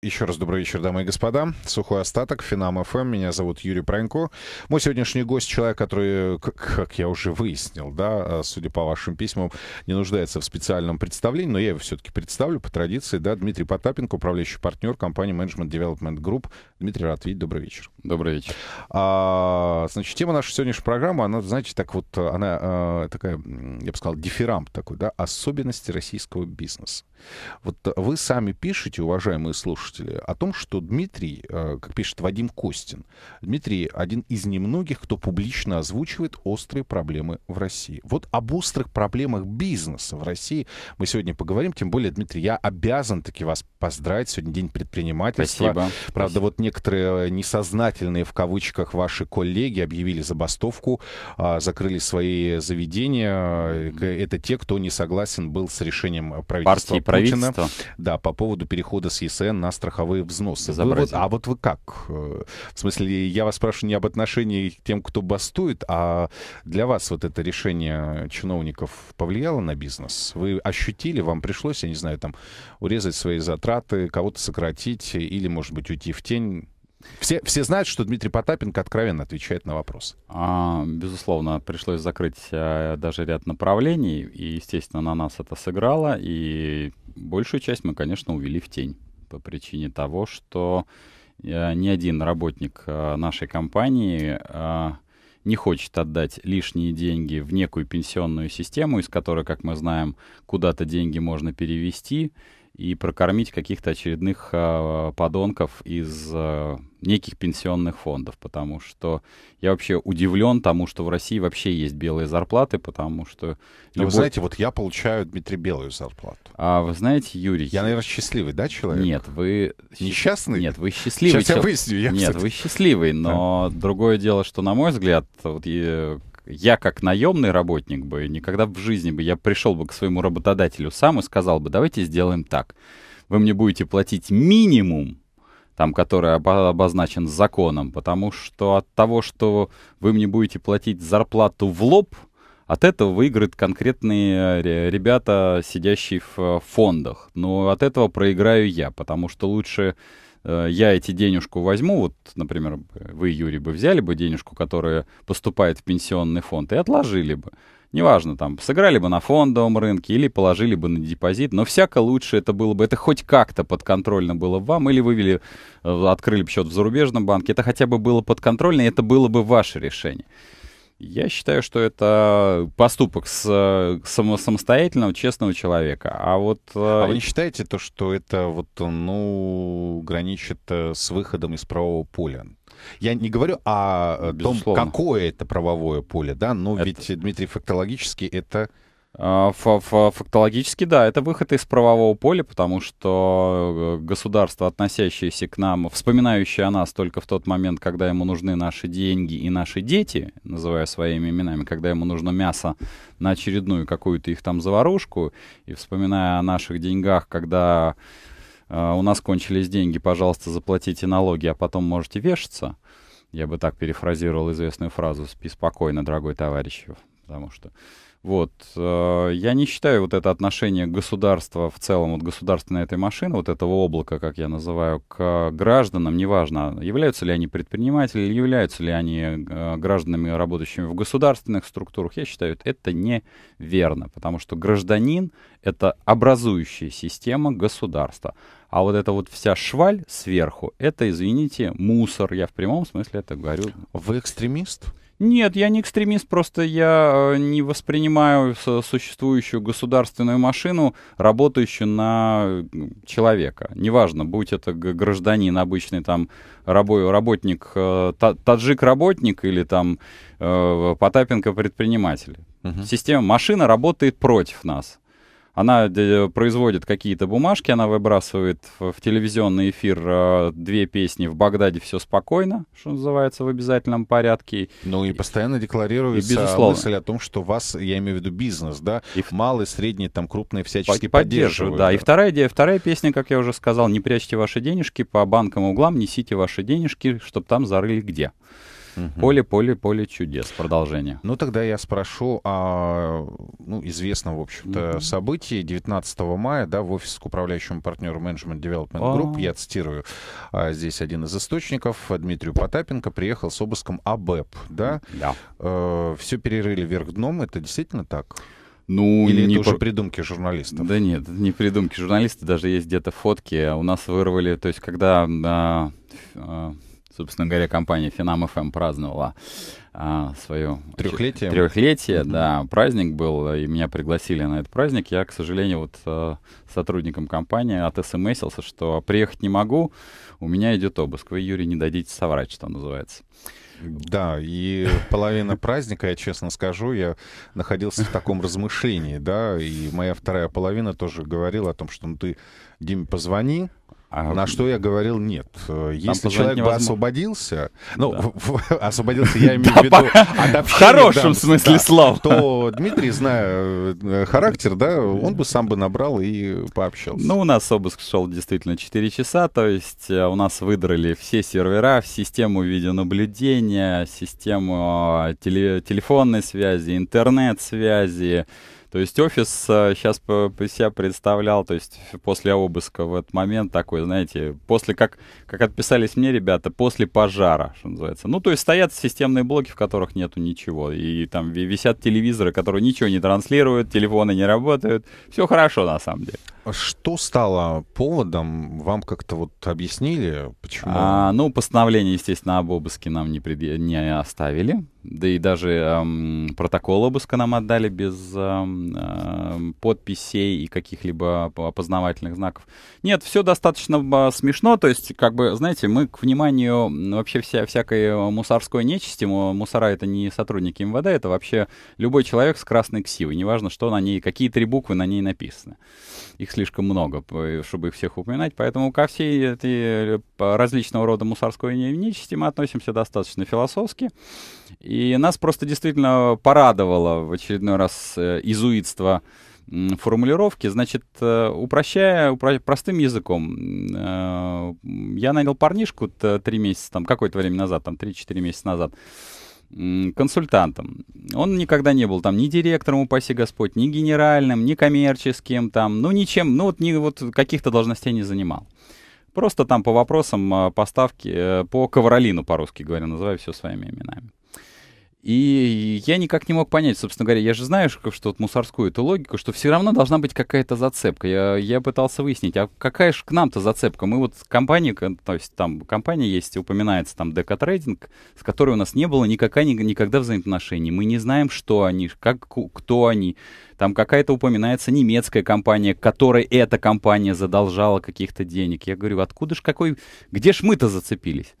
Еще раз добрый вечер, дамы и господа. Сухой остаток, Финам ФМ. Эм. Меня зовут Юрий Пронько. Мой сегодняшний гость, человек, который, как я уже выяснил, да, а, судя по вашим письмам, не нуждается в специальном представлении, но я его все-таки представлю по традиции. Да, Дмитрий Потапенко, управляющий партнер компании Management Development Group. Дмитрий Ратвий, добрый вечер. Добрый вечер. А, значит, тема нашей сегодняшней программы, она, знаете, так вот, она а, такая, я бы сказал, дифферамп такой, да, особенности российского бизнеса. Вот вы сами пишете, уважаемые слушатели, о том, что Дмитрий, э, как пишет Вадим Костин, Дмитрий один из немногих, кто публично озвучивает острые проблемы в России. Вот об острых проблемах бизнеса в России мы сегодня поговорим, тем более, Дмитрий, я обязан таки вас поздравить. Сегодня день предпринимательства. Спасибо. Правда, Спасибо. вот некоторые э, несознательные, в кавычках, ваши коллеги объявили забастовку, а, закрыли свои заведения. Э, это те, кто не согласен был с решением правительства партии правительство. Путина. Да, по поводу перехода с ЕСН на страховые взносы. Ну вот, а вот вы как? Э, в смысле, я вас спрашиваю не об отношении к тем, кто бастует, а для вас вот это решение чиновников повлияло на бизнес? Вы ощутили, вам пришлось, я не знаю, там урезать свои затраты, кого-то сократить или, может быть, уйти в тень? Все, все знают, что Дмитрий Потапенко откровенно отвечает на вопрос. А, безусловно, пришлось закрыть а, даже ряд направлений, и, естественно, на нас это сыграло, и большую часть мы, конечно, увели в тень по причине того, что э, ни один работник э, нашей компании э, не хочет отдать лишние деньги в некую пенсионную систему, из которой, как мы знаем, куда-то деньги можно перевести, и прокормить каких-то очередных э, подонков из э, неких пенсионных фондов, потому что я вообще удивлен тому, что в России вообще есть белые зарплаты, потому что... Любой... Ну, вы знаете, вот я получаю, Дмитрий, белую зарплату. А вы знаете, Юрий... Я, наверное, счастливый, да, человек? Нет, вы... Несчастный? Нет, вы счастливый. Сейчас человек. я выясню. Я, Нет, кстати... вы счастливый, но да. другое дело, что, на мой взгляд, вот я как наемный работник бы никогда в жизни бы я пришел бы к своему работодателю сам и сказал бы, давайте сделаем так. Вы мне будете платить минимум, там, который обозначен законом, потому что от того, что вы мне будете платить зарплату в лоб, от этого выиграют конкретные э, ребята, сидящие в э, фондах. Но от этого проиграю я, потому что лучше Э, я эти денежку возьму, вот, например, вы, Юрий, бы взяли бы денежку, которая поступает в пенсионный фонд, и отложили бы. Неважно, там, сыграли бы на фондовом рынке или положили бы на депозит, но всяко лучше это было бы, это хоть как-то подконтрольно было вам, или вывели, э, открыли бы счет в зарубежном банке, это хотя бы было подконтрольно, и это было бы ваше решение. Я считаю, что это поступок с, э, само, самостоятельного, честного человека. А вот... Э, а вы не считаете то, что это вот, ну, граничит э, с выходом из правового поля? Я не говорю о Безусловно. том, какое это правовое поле, да, но это... ведь, Дмитрий, фактологически это а, фактологически, да, это выход из правового поля, потому что э, государство, относящееся к нам, вспоминающее о нас только в тот момент, когда ему нужны наши деньги и наши дети, называя своими именами, когда ему нужно мясо на очередную какую-то их там заварушку, и вспоминая о наших деньгах, когда э, у нас кончились деньги, пожалуйста, заплатите налоги, а потом можете вешаться. Я бы так перефразировал известную фразу «Спи спокойно, дорогой товарищ», потому что вот. Э, я не считаю вот это отношение государства в целом, вот государственной этой машины, вот этого облака, как я называю, к гражданам, неважно, являются ли они предприниматели, являются ли они э, гражданами, работающими в государственных структурах, я считаю, это неверно, потому что гражданин — это образующая система государства. А вот эта вот вся шваль сверху, это, извините, мусор. Я в прямом смысле это говорю. Вы экстремист? Нет, я не экстремист, просто я э, не воспринимаю существующую государственную машину, работающую на человека. Неважно, будь это гражданин обычный, там, работник, э, таджик-работник или там э, Потапенко-предприниматель. Угу. Система машина работает против нас. Она э, производит какие-то бумажки, она выбрасывает в телевизионный эфир э, две песни «В Багдаде все спокойно», что называется, в обязательном порядке. Ну и постоянно декларируется и, мысль о том, что вас, я имею в виду бизнес, да, и малый, средний, там крупные всячески по поддерживают. Да. да, и вторая идея, вторая песня, как я уже сказал, «Не прячьте ваши денежки, по банкам и углам несите ваши денежки, чтобы там зарыли где». Поле, поле, поле чудес. Продолжение. Ну, тогда я спрошу о а, ну, известном, в общем-то, угу. событии. 19 мая, да, в офис к управляющему партнеру Management Development а. Group, а я цитирую, а, здесь один из источников, Дмитрию Потапенко, приехал с обыском АБЭП, да? Да. Э, все перерыли вверх дном, это действительно так? Ну, Или не это уже по... придумки журналистов? Да нет, не придумки журналистов, даже есть где-то фотки. У нас вырвали, то есть когда а, а, собственно говоря, компания Finam FM праздновала а, свое трехлетие. Трехлетие, да, праздник был, и меня пригласили на этот праздник. Я, к сожалению, вот а, сотрудникам компании отсмсился, что приехать не могу, у меня идет обыск. Вы, Юрий, не дадите соврать, что называется. Да, и половина праздника, я честно скажу, я находился в таком размышлении, да, и моя вторая половина тоже говорила о том, что ну ты, Диме, позвони, а... На что я говорил нет. Если человек бы освободился, ну, освободился, я имею в виду В хорошем смысле слова, То Дмитрий, зная э, характер, да, он бы сам бы набрал и пообщался. Ну, у нас обыск шел действительно 4 часа, то есть э, у нас выдрали все сервера, систему видеонаблюдения, систему а, телефонной связи, интернет-связи, то есть офис сейчас э, себя представлял, то есть после обыска в этот момент такой, знаете, после, как, как отписались мне ребята, после пожара, что называется. Ну, то есть стоят системные блоки, в которых нету ничего, и там висят телевизоры, которые ничего не транслируют, телефоны не работают. Все хорошо, на самом деле. А что стало поводом? Вам как-то вот объяснили, почему? А, ну, постановление, естественно, об обыске нам не, предъ... не оставили. Да и даже эм, протокол обыска нам отдали без эм, э, подписей и каких-либо опознавательных знаков. Нет, все достаточно а, смешно. То есть, как бы, знаете, мы к вниманию вообще вся, всякой э, мусорской нечисти, мусора это не сотрудники МВД, это вообще любой человек с красной ксивой. Неважно, что на ней, какие три буквы на ней написаны. Их слишком много, чтобы их всех упоминать. Поэтому ко всей этой э, различного рода мусорской нечисти мы относимся достаточно философски. И нас просто действительно порадовало в очередной раз э, изуитство формулировки. Значит, э, упрощая простым языком, э, я нанял парнишку три месяца, там, какое-то время назад, там, 3-4 месяца назад, консультантом. Он никогда не был там ни директором, упаси Господь, ни генеральным, ни коммерческим, там, ну, ничем, ну, вот, ни, вот каких-то должностей не занимал. Просто там по вопросам поставки, по ковролину, по-русски говоря, называю все своими именами. И я никак не мог понять, собственно говоря, я же знаю, что, что вот мусорскую эту логику, что все равно должна быть какая-то зацепка. Я, я пытался выяснить, а какая же к нам-то зацепка? Мы вот компания, то есть там компания есть, упоминается там Deca Trading, с которой у нас не было никакая, никогда взаимоотношений. Мы не знаем, что они, как, кто они. Там какая-то упоминается немецкая компания, которой эта компания задолжала каких-то денег. Я говорю, откуда ж какой, где ж мы-то зацепились?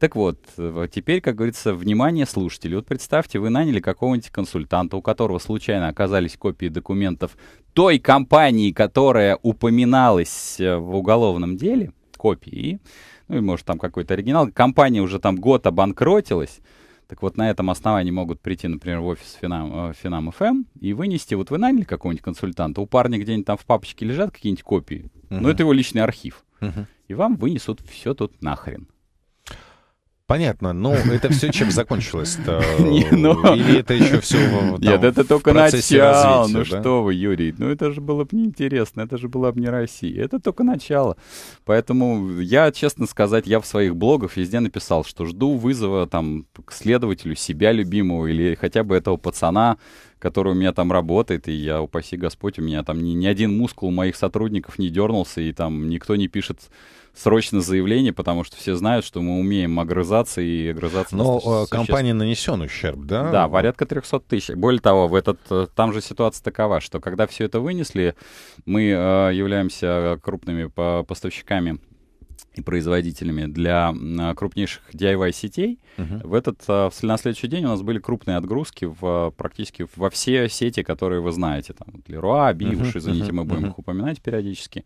Так вот, э, теперь, как говорится, внимание слушателей. Вот представьте, вы наняли какого-нибудь консультанта, у которого случайно оказались копии документов той компании, которая упоминалась э, в уголовном деле, копии, ну и может там какой-то оригинал. Компания уже там год обанкротилась, так вот, на этом основании могут прийти, например, в офис Финам, э, Финам ФМ и вынести. Вот вы наняли какого-нибудь консультанта, у парня где-нибудь там в папочке лежат какие-нибудь копии, uh-huh. Ну, но это его личный архив. Uh-huh. И вам вынесут все тут нахрен. Понятно, но ну, это все чем закончилось ну. Или это еще все Нет, это только начало. Ну что вы, Юрий, ну это же было бы неинтересно, это же была бы не Россия. Это только начало. Поэтому я, честно сказать, я в своих блогах везде написал, что жду вызова там к следователю себя любимого или хотя бы этого пацана, который у меня там работает, и я, упаси Господь, у меня там ни, ни один мускул моих сотрудников не дернулся, и там никто не пишет срочно заявление, потому что все знают, что мы умеем огрызаться и огрызаться. Но э, компания нанесен ущерб, да? Да, порядка 300 тысяч. Более того, в этот, э, там же ситуация такова, что когда все это вынесли, мы э, являемся крупными по поставщиками и производителями для крупнейших DIY-сетей. Uh-huh. В этот, на следующий день у нас были крупные отгрузки в, практически во все сети, которые вы знаете. Там, Leroy, Big, uh-huh, уж, извините, uh-huh, мы будем их упоминать периодически.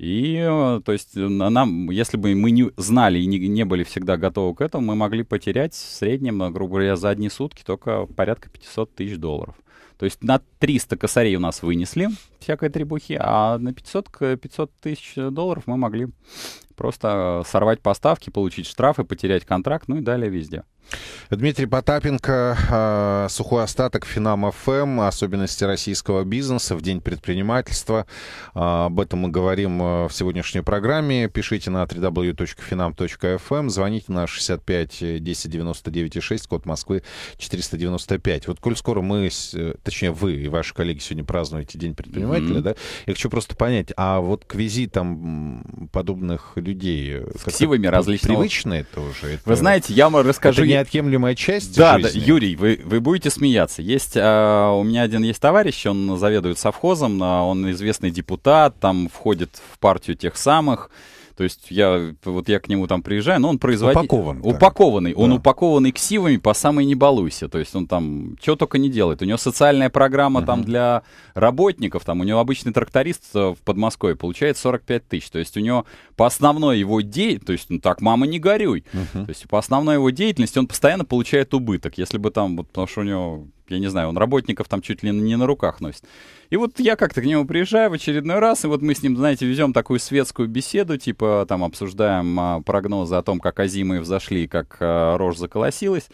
И, э, то есть, э, нам, если бы мы не знали и не, не были всегда готовы к этому, мы могли потерять в среднем, э, грубо говоря, за одни сутки только порядка 500 тысяч долларов. То есть на 300 косарей у нас вынесли всякой требухи, а на 500, 500 тысяч долларов мы могли просто сорвать поставки, получить штрафы, потерять контракт, ну и далее везде. Дмитрий Потапенко, а, сухой остаток Финам ФМ, особенности российского бизнеса в день предпринимательства. А, об этом мы говорим а, в сегодняшней программе. Пишите на www.finam.fm, эм, звоните на 65 10 99 6, код Москвы 495. Вот коль скоро мы, э, точнее вы и ваши коллеги сегодня празднуете День предпринимателя, mm-hmm. да, я хочу просто понять, а вот к визитам подобных людей... Э, с ксивами различными, Привычно это уже? Это... Вы знаете, я вам расскажу... Это не неотъемлемая часть Да, жизни. да Юрий, вы, вы будете смеяться. Есть, э, у меня один есть товарищ, он заведует совхозом, а, он известный депутат, там входит в партию тех самых. То есть я, вот я к нему там приезжаю, но он производитель... Упакован. Упакованный. Да. Он упакованный ксивами по самой не балуйся. То есть он там что только не делает. У него социальная программа uh-huh. там для работников. Там у него обычный тракторист в Подмосковье получает 45 тысяч. То есть у него по основной его деятельности... То есть, ну так, мама, не горюй. Uh-huh. То есть по основной его деятельности он постоянно получает убыток. Если бы там... Вот, потому что у него я не знаю, он работников там чуть ли не на руках носит. И вот я как-то к нему приезжаю в очередной раз, и вот мы с ним, знаете, везем такую светскую беседу, типа там обсуждаем а, прогнозы о том, как озимы взошли, как а, рожь заколосилась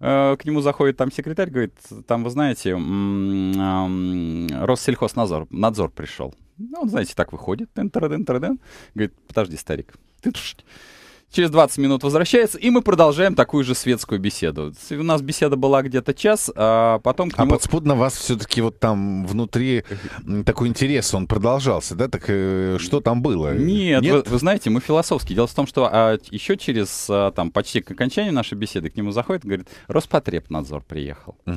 э, к нему заходит там секретарь, говорит, там, вы знаете, Россельхознадзор надзор пришел. Ну, он, знаете, так выходит, говорит, подожди, старик, ты через 20 минут возвращается, и мы продолжаем такую же светскую беседу. У нас беседа была где-то час, а потом... К а нему... А подспудно вас все-таки вот там внутри такой интерес, он продолжался, да? Так э, что там было? Нет, Нет? Вы, вы знаете, мы философские. Дело в том, что а, еще через, а, там, почти к окончанию нашей беседы к нему заходит, говорит, Роспотребнадзор приехал. Угу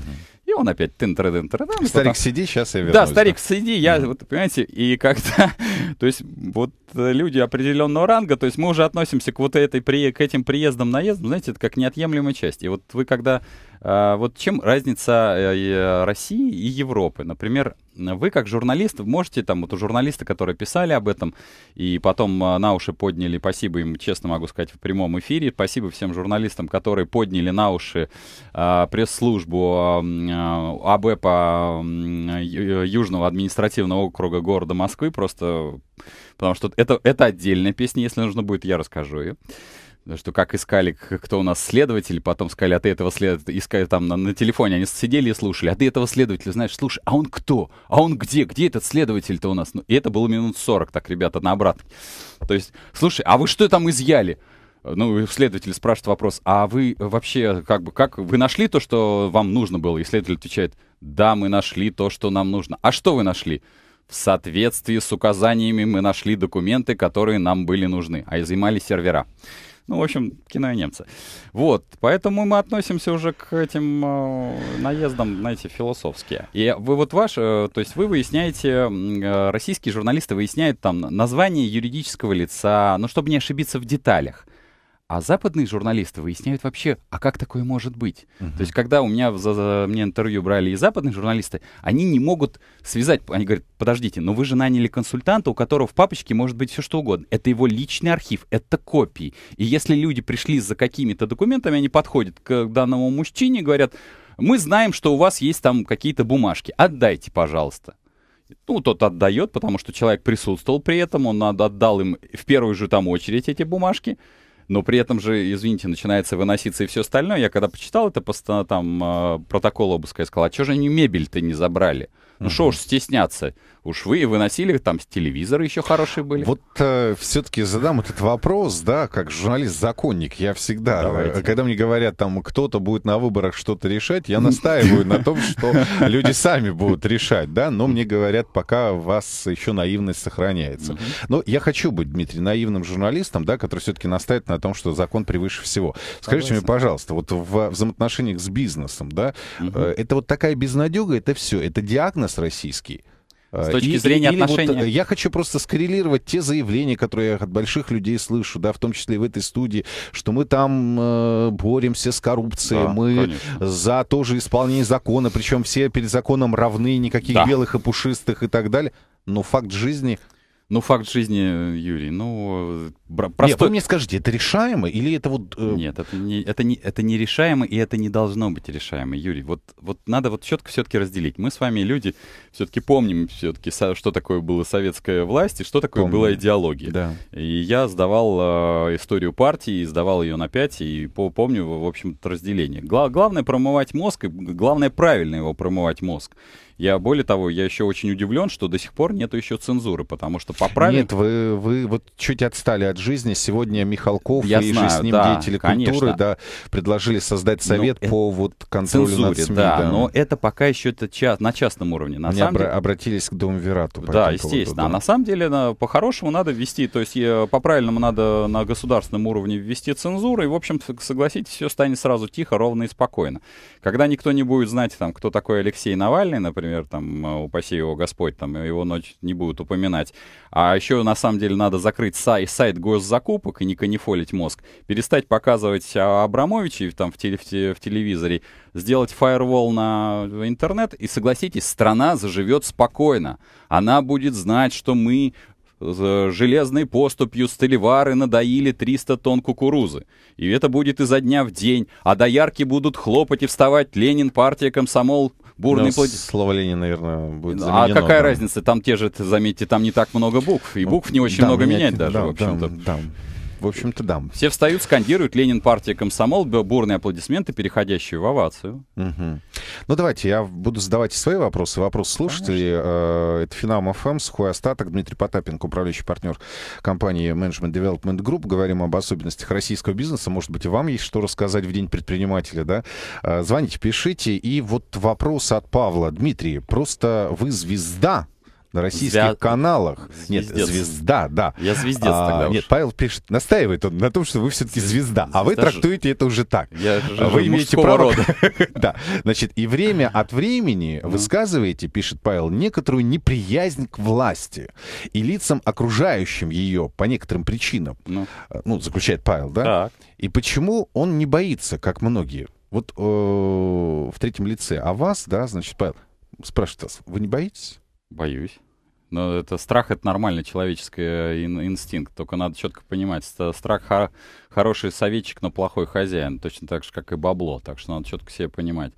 он опять тын тын тын тын Старик, сиди, сейчас я вернусь. Да, старик, сиди, я, вот, понимаете, и как-то, то есть, вот э, люди определенного ранга, то есть мы уже относимся к вот этой, при, к этим приездам, наездам, знаете, это как неотъемлемая часть. И вот вы когда а, вот чем разница э, э, России и Европы? Например, вы как журналист можете, там вот у журналиста, которые писали об этом, и потом э, на уши подняли, спасибо им, честно могу сказать, в прямом эфире, спасибо всем журналистам, которые подняли на уши пресс-службу э, АБЭПа э, Южного административного округа города Москвы, просто потому что это, это отдельная песня, если нужно будет, я расскажу ее что как искали, кто у нас следователь, потом сказали, а ты этого следователя, искали там на, на телефоне, они сидели и слушали, а ты этого следователя, знаешь, слушай, а он кто? А он где? Где этот следователь-то у нас? Ну, и это было минут 40, так, ребята, на обратно. То есть, слушай, а вы что там изъяли? Ну, следователь спрашивает вопрос, а вы вообще, как бы, как, вы нашли то, что вам нужно было? И следователь отвечает, да, мы нашли то, что нам нужно. А что вы нашли? В соответствии с указаниями мы нашли документы, которые нам были нужны, а изымали сервера. Ну, в общем, кино и немцы. Вот, поэтому мы относимся уже к этим э, наездам, знаете, философские. И вы вот ваш, э, то есть вы выясняете, э, российские журналисты выясняют там название юридического лица, ну, чтобы не ошибиться в деталях. А западные журналисты выясняют вообще, а как такое может быть? Uh-huh. То есть, когда у меня за, за, мне интервью брали и западные журналисты, они не могут связать. Они говорят, подождите, но вы же наняли консультанта, у которого в папочке может быть все что угодно. Это его личный архив, это копии. И если люди пришли за какими-то документами, они подходят к данному мужчине и говорят, мы знаем, что у вас есть там какие-то бумажки, отдайте, пожалуйста. Ну, тот отдает, потому что человек присутствовал при этом, он отдал им в первую же там очередь эти бумажки но при этом же, извините, начинается выноситься и все остальное. Я когда почитал это по там, а, протокол обыска, я сказал, а что же они мебель-то не забрали? Ну что уж стесняться. Уж вы и выносили, там телевизоры еще хорошие были. Вот э, все-таки задам этот вопрос, да, как журналист-законник. Я всегда, э, Давайте. когда мне говорят, там, кто-то будет на выборах что-то решать, я настаиваю на том, что люди сами будут решать, да, но мне говорят, пока у вас еще наивность сохраняется. Но я хочу быть, Дмитрий, наивным журналистом, да, который все-таки настаивает на том, что закон превыше всего. Скажите мне, пожалуйста, вот в взаимоотношениях с бизнесом, да, э, это вот такая безнадега, это все, это диагноз российский. А, с точки и, зрения или, отношения. Вот, я хочу просто скоррелировать те заявления, которые я от больших людей слышу, да, в том числе и в этой студии, что мы там э, боремся с коррупцией, да, мы конечно. за же исполнение закона, причем все перед законом равны, никаких да. белых и пушистых и так далее. Но факт жизни ну, факт жизни, э, Юрий, ну, простой... Нет, вы мне скажите, это решаемо или это вот... Э... Нет, это не, это, не, это не решаемо, и это не должно быть решаемо, Юрий. Вот, вот надо вот четко все-таки разделить. Мы с вами люди все-таки помним все-таки, что такое была советская власть и что такое Помню. была идеология. Да. И я сдавал э, историю партии, сдавал ее на пять и по, помню, в общем-то, разделение. Гла- главное промывать мозг, и главное правильно его промывать мозг. Я более того, я еще очень удивлен, что до сих пор нет еще цензуры, потому что поправили... Нет, вы, вы вот чуть отстали от жизни. Сегодня Михалков я и знаю, же с ним да, деятели конечно. культуры да, предложили создать ну, совет но э, по вот контролю цензуре, над СМИ. Да, да, но это пока еще это ча- на частном уровне. На Они самом обра- деле... обратились к Дому Верату. Да, естественно. Поводу, да. А на самом деле на, по-хорошему надо ввести, то есть э, по-правильному надо на государственном уровне ввести цензуру, и, в общем, согласитесь, все станет сразу тихо, ровно и спокойно. Когда никто не будет знать, там, кто такой Алексей Навальный, например, например, там, э, упаси его Господь, там, его ночь не будут упоминать. А еще, на самом деле, надо закрыть сай сайт госзакупок и не канифолить мозг, перестать показывать а, Абрамовичей там в, теле в, те в телевизоре, сделать фаервол на интернет, и согласитесь, страна заживет спокойно. Она будет знать, что мы железной поступью столевары надоили 300 тонн кукурузы. И это будет изо дня в день, а доярки будут хлопать и вставать «Ленин, партия, комсомол, бурный Но ну, плод... Слово линия, наверное, будет а заменено. А какая да. разница? Там те же, заметьте, там не так много букв. И ну, букв не очень да, много менять, даже, да, в общем-то. Там, там. В общем-то, да. Все встают, скандируют. Ленин, партия комсомол, бурные аплодисменты, переходящие в овацию. Угу. Ну, давайте, я буду задавать свои вопросы. Вопрос слушателей. Конечно. Э, это финал ФМ, Сухой Остаток, Дмитрий Потапенко, управляющий партнер компании Management Development Group. Говорим об особенностях российского бизнеса. Может быть, и вам есть что рассказать в День предпринимателя, да? Э, звоните, пишите. И вот вопрос от Павла. Дмитрий, просто вы звезда на российских Звя... каналах. Звездец. Нет, звезда, да. Я звездец а, тогда уж. Павел пишет, настаивает он на том, что вы все-таки звезда, а вы трактуете это уже так. Я вы имеете право. Рода. да. Значит, и время от времени высказываете, пишет Павел, некоторую неприязнь к власти и лицам, окружающим ее по некоторым причинам. Ну, а, ну заключает Павел, да? Так. И почему он не боится, как многие? Вот э, в третьем лице, а вас, да, значит, Павел спрашивает вас, вы не боитесь? Боюсь. Но это страх это нормальный человеческий э, ин- инстинкт. Только надо четко понимать, что страх хор- хороший советчик, но плохой хозяин. Точно так же, как и бабло. Так что надо четко себе понимать.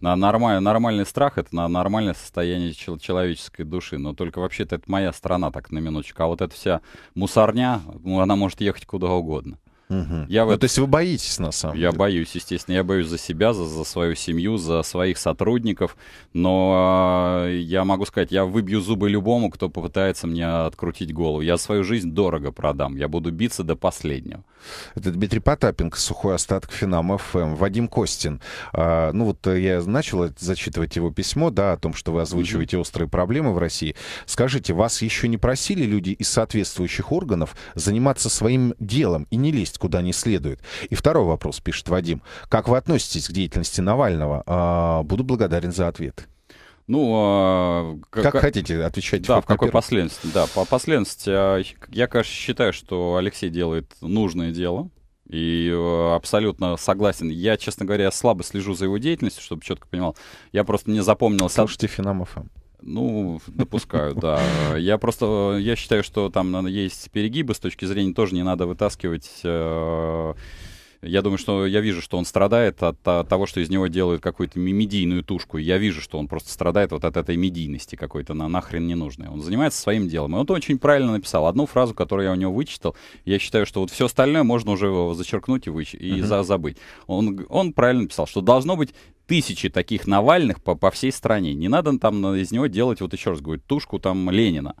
На нормаль, нормальный страх это на нормальное состояние чел- человеческой души. Но только вообще-то это моя страна, так на минуточку. А вот эта вся мусорня, ну, она может ехать куда угодно. Угу. Я ну, в... то есть вы боитесь, на самом я деле? Я боюсь, естественно. Я боюсь за себя, за, за свою семью, за своих сотрудников. Но э, я могу сказать, я выбью зубы любому, кто попытается мне открутить голову. Я свою жизнь дорого продам. Я буду биться до последнего. Это Дмитрий Потапенко, сухой остаток Финам ФМ. Эм». Вадим Костин. А, ну вот э, я начал зачитывать его письмо, да, о том, что вы озвучиваете mm-hmm. острые проблемы в России. Скажите, вас еще не просили люди из соответствующих органов заниматься своим делом и не лезть куда не следует? И второй вопрос, пишет Вадим. Как вы относитесь к деятельности Навального? А, буду благодарен за ответ. Ну, а, как, как хотите, отвечать. Да, в какой последовательности. Да, по последовательности а, я, конечно, считаю, что Алексей делает нужное дело. И э, абсолютно согласен. Я, честно говоря, слабо слежу за его деятельностью, чтобы четко понимал. Я просто не запомнил... Слушайте Финам Ну, допускаю, да. Я просто, э, я считаю, что там есть перегибы с точки зрения тоже не надо вытаскивать э, я думаю, что я вижу, что он страдает от, от а, того, что из него делают какую-то медийную тушку. Я вижу, что он просто страдает вот от этой медийности какой-то на, нахрен ненужной. Он занимается своим делом. И он очень правильно написал. Одну фразу, которую я у него вычитал, я считаю, что вот все остальное можно уже зачеркнуть и, выч... и uh-huh. за забыть. Он, он правильно написал, что должно быть тысячи таких Навальных по, по всей стране. Не надо там из него делать, вот еще раз говорю, тушку там Ленина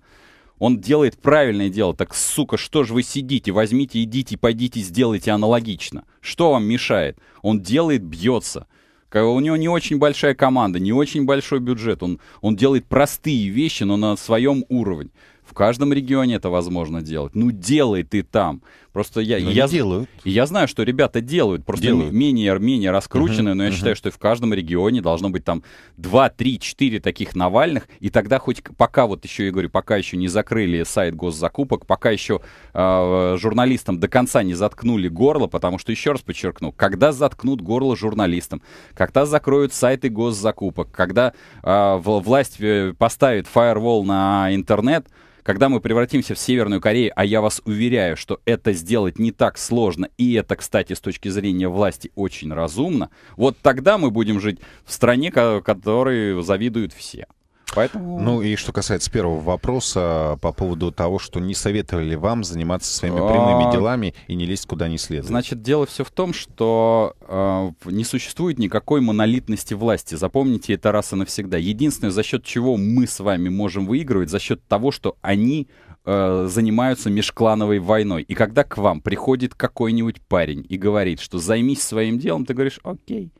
он делает правильное дело. Так, сука, что же вы сидите? Возьмите, идите, пойдите, сделайте аналогично. Что вам мешает? Он делает, бьется. У него не очень большая команда, не очень большой бюджет. Он, он делает простые вещи, но на своем уровне. В каждом регионе это возможно делать. Ну, делай ты там. Просто я... Ну, я делаю. И я знаю, что ребята делают. Просто делают. менее, менее раскрученные, uh-huh, но я uh-huh. считаю, что в каждом регионе должно быть там 2, 3, 4 таких Навальных. И тогда хоть пока вот еще, я говорю, пока еще не закрыли сайт госзакупок, пока еще э, журналистам до конца не заткнули горло, потому что, еще раз подчеркну, когда заткнут горло журналистам, когда закроют сайты госзакупок, когда а, э, власть поставит фаервол на интернет, когда мы превратимся в Северную Корею, а я вас уверяю, что это сделать не так сложно, и это, кстати, с точки зрения власти очень разумно, вот тогда мы будем жить в стране, которой завидуют все. Поэтому... Ну и что касается первого вопроса по поводу того, что не советовали вам заниматься своими прямыми а, делами и не лезть куда не следует. Значит, дело все в том, что э, не существует никакой монолитности власти. Запомните это раз и навсегда. Единственное, за счет чего мы с вами можем выигрывать, за счет того, что они э, занимаются межклановой войной. И когда к вам приходит какой-нибудь парень и говорит, что займись своим делом, ты говоришь, окей.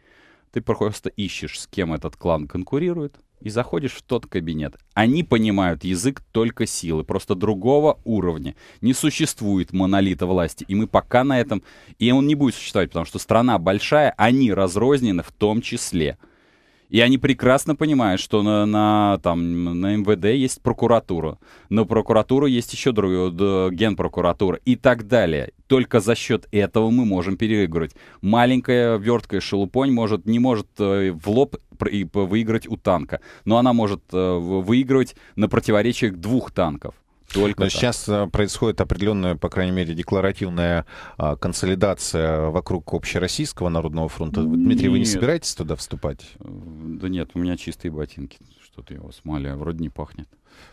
Ты просто ищешь, с кем этот клан конкурирует, и заходишь в тот кабинет. Они понимают язык только силы, просто другого уровня. Не существует монолита власти, и мы пока на этом... И он не будет существовать, потому что страна большая, они разрознены в том числе. И они прекрасно понимают, что на, на, там, на МВД есть прокуратура, на прокуратуру есть еще другая, э, генпрокуратура и так далее только за счет этого мы можем переигрывать. Маленькая верткая шелупонь может, не может э, в лоб выиграть у танка, но она может э, выигрывать на противоречиях двух танков. Только Но сейчас э, происходит определенная, по крайней мере, декларативная а, консолидация вокруг общероссийского народного фронта. Нет. Дмитрий, вы не собираетесь туда вступать? Да нет, у меня чистые ботинки. Что-то я вас маля, а вроде не пахнет.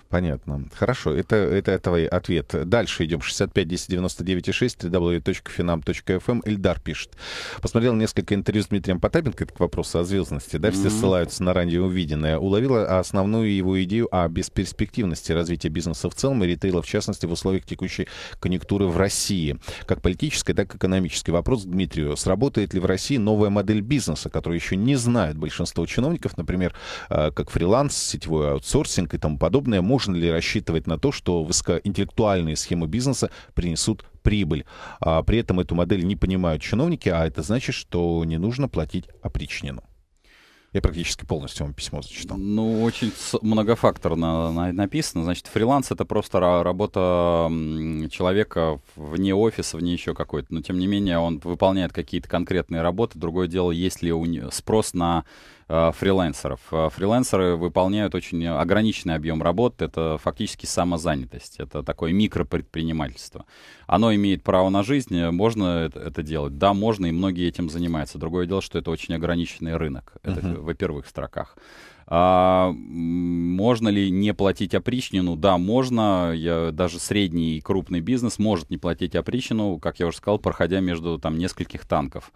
Понятно. Хорошо, это, это, это ответ. Дальше идем. 65 10 99 6 www.finam.fm. Эльдар пишет. Посмотрел несколько интервью с Дмитрием Потапенко к вопросу о звездности. Да, все ссылаются на ранее увиденное. Уловила основную его идею о бесперспективности развития бизнеса в целом и ритейла, в частности, в условиях текущей конъюнктуры в России. Как политической, так и экономической вопрос к Дмитрию. Сработает ли в России новая модель бизнеса, которую еще не знают большинство чиновников, например, э, как фриланс, сетевой аутсорсинг и тому подобное? подобное. Можно ли рассчитывать на то, что высокоинтеллектуальные схемы бизнеса принесут прибыль? А при этом эту модель не понимают чиновники, а это значит, что не нужно платить опричнину. Я практически полностью вам письмо зачитал. Ну, очень многофакторно написано. Значит, фриланс — это просто работа человека вне офиса, вне еще какой-то. Но, тем не менее, он выполняет какие-то конкретные работы. Другое дело, есть ли у него спрос на Э, фрилансеров. Э, фрилансеры выполняют очень ограниченный объем работ. Это фактически самозанятость. Это такое микропредпринимательство. Оно имеет право на жизнь. Э, можно это делать? Да, можно, и многие этим занимаются. Другое дело, что это очень ограниченный рынок. Это uh-huh. во первых строках. А, можно ли не платить опричнину? Да, можно. Я, даже средний и крупный бизнес может не платить опричнину, как я уже сказал, проходя между там нескольких танков.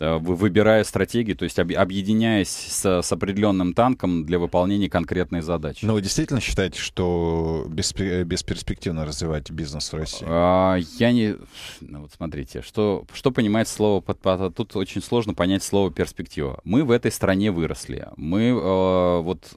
Э, выбирая стратегии, то есть объединяясь с, с определенным танком для выполнения конкретной задачи. Но вы действительно считаете, что беспе- э, бесперспективно развивать бизнес в России? А, я не... Ну, вот смотрите, что, что понимает слово... Под, под, тут очень сложно понять слово перспектива. Мы в этой стране выросли. Мы э, вот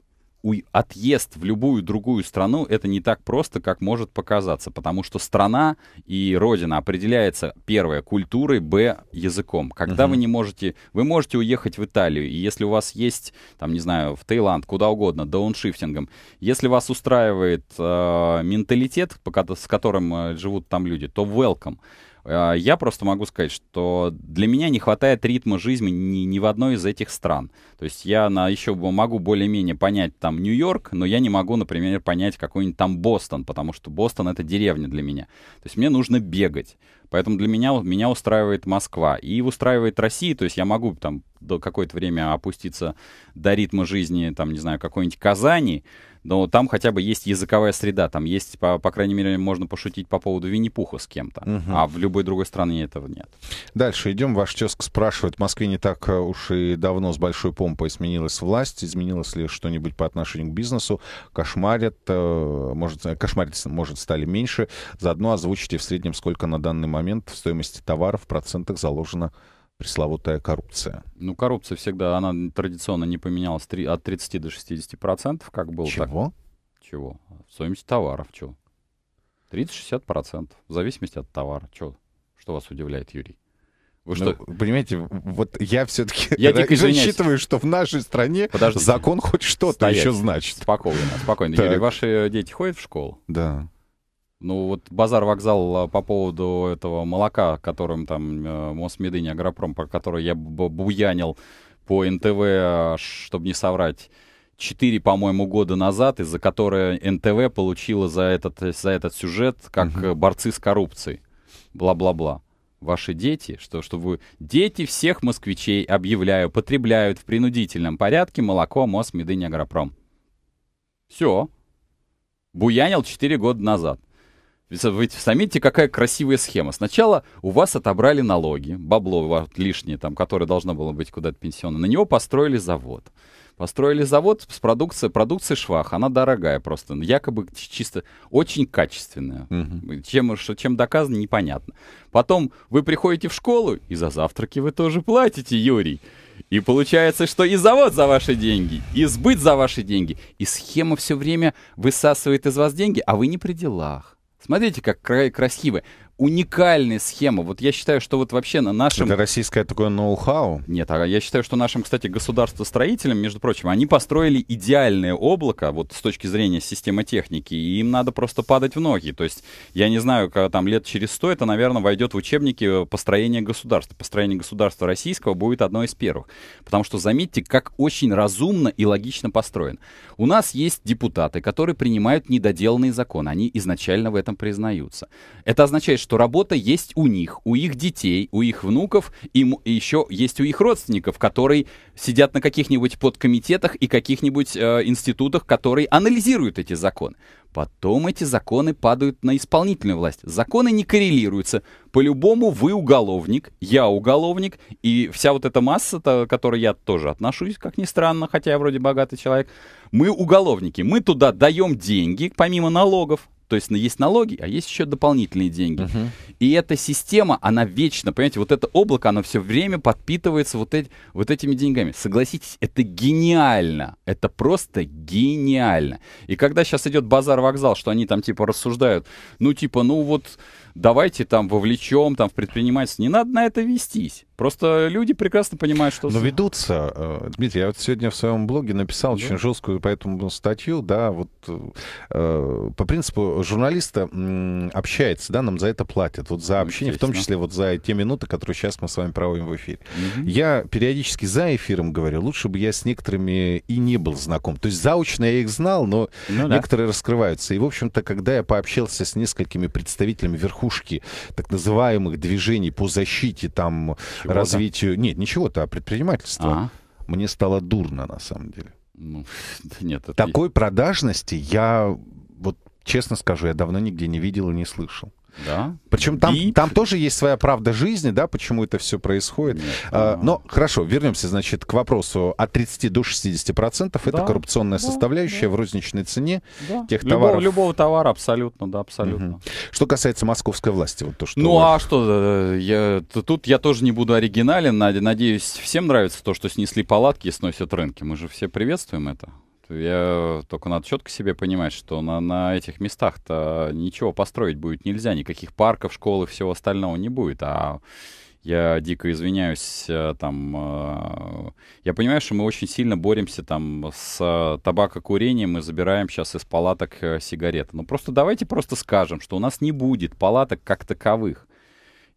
отъезд в любую другую страну это не так просто, как может показаться, потому что страна и родина определяется первое культурой, б языком. Когда uh вы не можете, вы можете уехать в Италию, и если у вас есть, там не знаю, в Таиланд, куда угодно, дауншифтингом, если вас устраивает э, менталитет, с которым э, живут там люди, то welcome. А, я просто могу сказать, что для меня не хватает ритма жизни ни, ни в одной из этих стран. То есть я на, еще могу более-менее понять там Нью-Йорк, но я не могу, например, понять какой-нибудь там Бостон, потому что Бостон — это деревня для меня. То есть мне нужно бегать. Поэтому для меня, меня устраивает Москва. И устраивает Россия, то есть я могу там до какое-то время опуститься до ритма жизни, там, не знаю, какой-нибудь Казани, но там хотя бы есть языковая среда, там есть, по, по крайней мере, можно пошутить по поводу Винни-Пуха с кем-то, угу. а в любой другой стране этого нет. Дальше идем. Ваш тезк спрашивает, в Москве не так э, уж и давно с большой помпой сменилась власть, изменилось ли что-нибудь по отношению к бизнесу, кошмарят, э, может, э, кошмарить, может, стали меньше, заодно озвучите в среднем, сколько на данный момент в стоимости товаров в процентах заложено пресловутая коррупция? Ну, коррупция всегда, она традиционно не поменялась 3, от 30 до 60 процентов, как было. Чего? Так. Чего? Стоимость товаров, чего? 30-60 процентов, в зависимости от товара. Чего? Что вас удивляет, Юрий? Вы ну, что? понимаете, вот я все-таки я рассчитываю, что в нашей стране Подождите. закон хоть что-то еще значит. Спокойно, спокойно. Так. Юрий, ваши дети ходят в школу? Да. Ну вот базар-вокзал а, по поводу этого молока, которым там э, Мосмедыни, Агропром, про который я буянил по НТВ, а, чтобы не соврать, 4, по-моему, года назад, из-за которой НТВ получила за этот, за этот сюжет как угу. борцы с коррупцией. Бла-бла-бла ваши дети, что, что вы дети всех москвичей, объявляю, потребляют в принудительном порядке молоко Мосмедынь Агропром. Все. Буянил 4 года назад ведь в саммите какая красивая схема. Сначала у вас отобрали налоги, бабло лишнее, там, которое должно было быть куда-то пенсионное, на него построили завод. Построили завод с продукцией, продукция швах, она дорогая просто, якобы чисто очень качественная. Угу. Чем, чем доказано, непонятно. Потом вы приходите в школу, и за завтраки вы тоже платите, Юрий. И получается, что и завод за ваши деньги, и сбыт за ваши деньги, и схема все время высасывает из вас деньги, а вы не при делах. Смотрите, как край красиво. Уникальная схема. Вот я считаю, что вот вообще на нашем... Это российское такое ноу-хау? Нет, а я считаю, что нашим, кстати, государствостроителям, между прочим, они построили идеальное облако, вот с точки зрения системы техники, и им надо просто падать в ноги. То есть, я не знаю, когда там лет через сто это, наверное, войдет в учебники построения государства. Построение государства российского будет одно из первых. Потому что заметьте, как очень разумно и логично построен. У нас есть депутаты, которые принимают недоделанные законы. Они изначально в этом признаются. Это означает, что работа есть у них, у их детей, у их внуков, и еще есть у их родственников, которые сидят на каких-нибудь подкомитетах и каких-нибудь э, институтах, которые анализируют эти законы. Потом эти законы падают на исполнительную власть. Законы не коррелируются. По-любому вы уголовник, я уголовник, и вся вот эта масса, к которой я тоже отношусь, как ни странно, хотя я вроде богатый человек, мы уголовники. Мы туда даем деньги, помимо налогов, то есть есть налоги, а есть еще дополнительные деньги. Uh-huh. И эта система, она вечно, понимаете, вот это облако, оно все время подпитывается вот, эти, вот этими деньгами. Согласитесь, это гениально. Это просто гениально. И когда сейчас идет базар-вокзал, что они там типа рассуждают, ну типа, ну вот давайте там вовлечем там, в предпринимательство. Не надо на это вестись. Просто люди прекрасно понимают, что... Но ведутся. Э, Дмитрий, я вот сегодня в своем блоге написал да. очень жесткую по этому статью, да, вот э, по принципу журналиста общается, да, нам за это платят, вот за общение, в том числе вот за те минуты, которые сейчас мы с вами проводим в эфире. Угу. Я периодически за эфиром говорю, лучше бы я с некоторыми и не был знаком. То есть заочно я их знал, но ну, да. некоторые раскрываются. И, в общем-то, когда я пообщался с несколькими представителями верхов верхушки так называемых движений по защите, там, чего-то? развитию... Нет, ничего-то, а предпринимательства. Ага. Мне стало дурно, на самом деле. Ну, нет, это... Такой продажности я, вот честно скажу, я давно нигде не видел и не слышал. Да. Причем там, там тоже есть своя правда жизни, да, почему это все происходит. Нет, а, но хорошо, вернемся, значит, к вопросу от 30 до 60 процентов. Да, это коррупционная да, составляющая да. в розничной цене да. тех любого, товаров. Любого товара абсолютно, да, абсолютно. Угу. Что касается московской власти, вот то, что... Ну а что, э, я, тут я тоже не буду оригинален. Надеюсь, всем нравится то, что снесли палатки и сносят рынки. Мы же все приветствуем это. Я только надо четко себе понимать, что на, на этих местах-то ничего построить будет нельзя, никаких парков, школ и всего остального не будет. А я дико извиняюсь, э, там, э, я понимаю, что мы очень сильно боремся там с табакокурением мы забираем сейчас из палаток э, сигареты. Ну просто давайте просто скажем, что у нас не будет палаток как таковых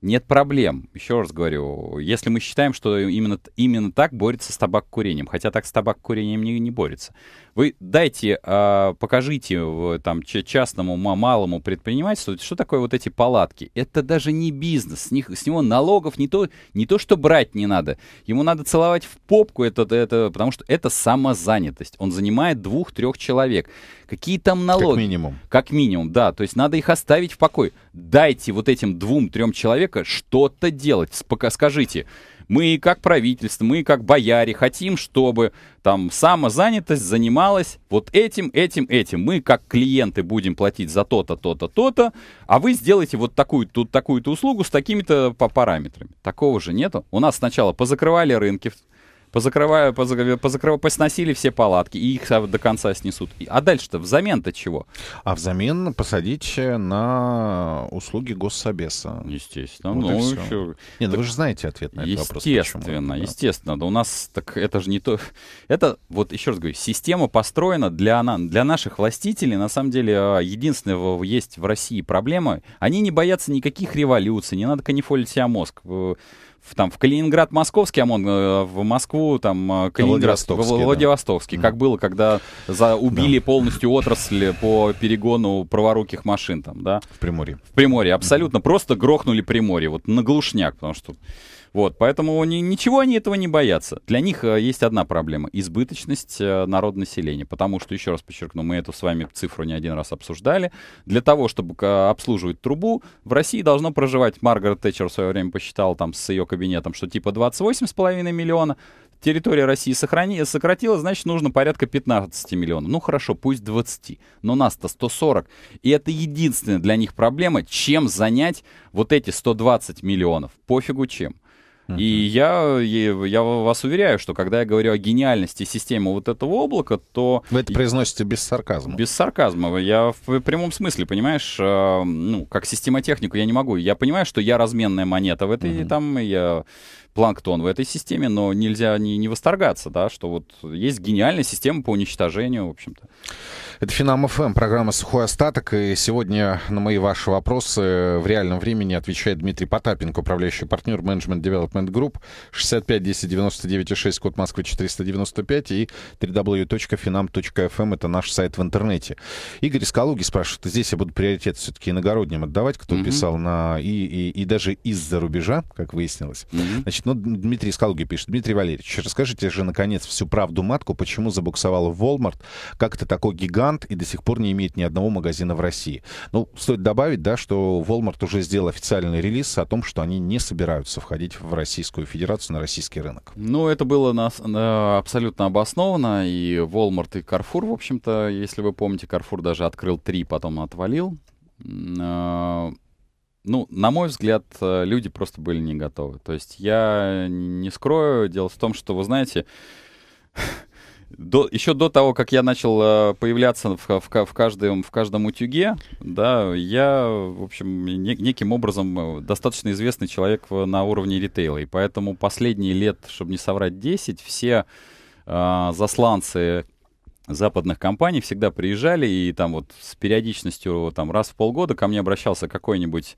нет проблем. Еще раз говорю, если мы считаем, что именно, именно так борется с табак курением хотя так с табак курением не, не борется. Вы дайте, э, покажите в, там, частному малому предпринимательству, что такое вот эти палатки. Это даже не бизнес, с, них, с него налогов не то, не то, что брать не надо. Ему надо целовать в попку, это, это, потому что это самозанятость. Он занимает двух-трех человек. Какие там налоги? Как минимум. Как минимум, да. То есть надо их оставить в покое. Дайте вот этим двум-трем человекам человека что-то делать. Пока скажите, мы как правительство, мы как бояре хотим, чтобы там самозанятость занималась вот этим, этим, этим. Мы как клиенты будем платить за то-то, то-то, то-то, а вы сделаете вот такую тут такую то услугу с такими-то по параметрами. Такого же нету. У нас сначала позакрывали рынки, Позакрываю, позакрываю, позакрываю, посносили все палатки, и их до конца снесут. А дальше-то взамен-то чего? А взамен посадить на услуги госсобеса. Естественно. Вот ну, еще... Нет, ну так... вы же знаете ответ на этот вопрос. Естественно, естественно. Да у нас так это же не то... Это, вот еще раз говорю, система построена для, для наших властителей. На самом деле, а, единственная есть в России проблема. Они не боятся никаких революций, не надо канифолить себя мозг. Э, в, там, в Калининград московский ОМОН, а э, в Москву там э, Калининградский, Владивостокский, Владивостокский да. как было, когда за, убили да. полностью отрасль по перегону праворуких машин там, да? В Приморье. В Приморье, абсолютно, mm-hmm. просто грохнули Приморье, вот на глушняк, потому что вот, поэтому они, ничего они этого не боятся. Для них э, есть одна проблема — избыточность э, народонаселения. Потому что, еще раз подчеркну, мы эту с вами цифру не один раз обсуждали. Для того, чтобы э, обслуживать трубу, в России должно проживать, Маргарет Тэтчер в свое время посчитала там с ее кабинетом, что типа 28,5 миллиона, территория России сохрани... сократилась, значит, нужно порядка 15 миллионов. Ну хорошо, пусть 20, но нас-то 140. И это единственная для них проблема, чем занять вот эти 120 миллионов. Пофигу чем. И я, я вас уверяю, что когда я говорю о гениальности системы вот этого облака, то... Вы это произносите без сарказма. Без сарказма. Я в прямом смысле, понимаешь, э, ну, как системотехнику я не могу. Я понимаю, что я разменная монета в этой uh-huh. там, я планктон в этой системе, но нельзя не, не восторгаться, да, что вот есть гениальная система по уничтожению, в общем-то. Это Финам ФМ, программа «Сухой остаток», и сегодня на мои ваши вопросы в реальном времени отвечает Дмитрий Потапенко, управляющий партнер Management Development Group, 65 10 99 6, код Москвы 495 и www.finam.fm, это наш сайт в интернете. Игорь Скалуги спрашивает, здесь я буду приоритет все-таки иногородним отдавать, кто mm-hmm. писал на... И, и, и даже из-за рубежа, как выяснилось. Mm-hmm. Значит, ну, Дмитрий из Калуги пишет. Дмитрий Валерьевич, расскажите же, наконец, всю правду матку, почему забуксовала Walmart, как это такой гигант и до сих пор не имеет ни одного магазина в России. Ну, стоит добавить, да, что Walmart уже сделал официальный релиз о том, что они не собираются входить в Российскую Федерацию на российский рынок. Ну, это было на, на, абсолютно обоснованно, и Walmart, и Carrefour, в общем-то, если вы помните, Carrefour даже открыл три, потом отвалил. А, ну, на мой взгляд, э, люди просто были не готовы. То есть я не скрою, дело в том, что, вы знаете, до, еще до того, как я начал э, появляться в, в, в, каждом, в каждом утюге, да, я, в общем, не, неким образом э, достаточно известный человек на уровне ритейла. И поэтому последние лет, чтобы не соврать, 10, все э, засланцы западных компаний всегда приезжали, и там вот с периодичностью там раз в полгода ко мне обращался какой-нибудь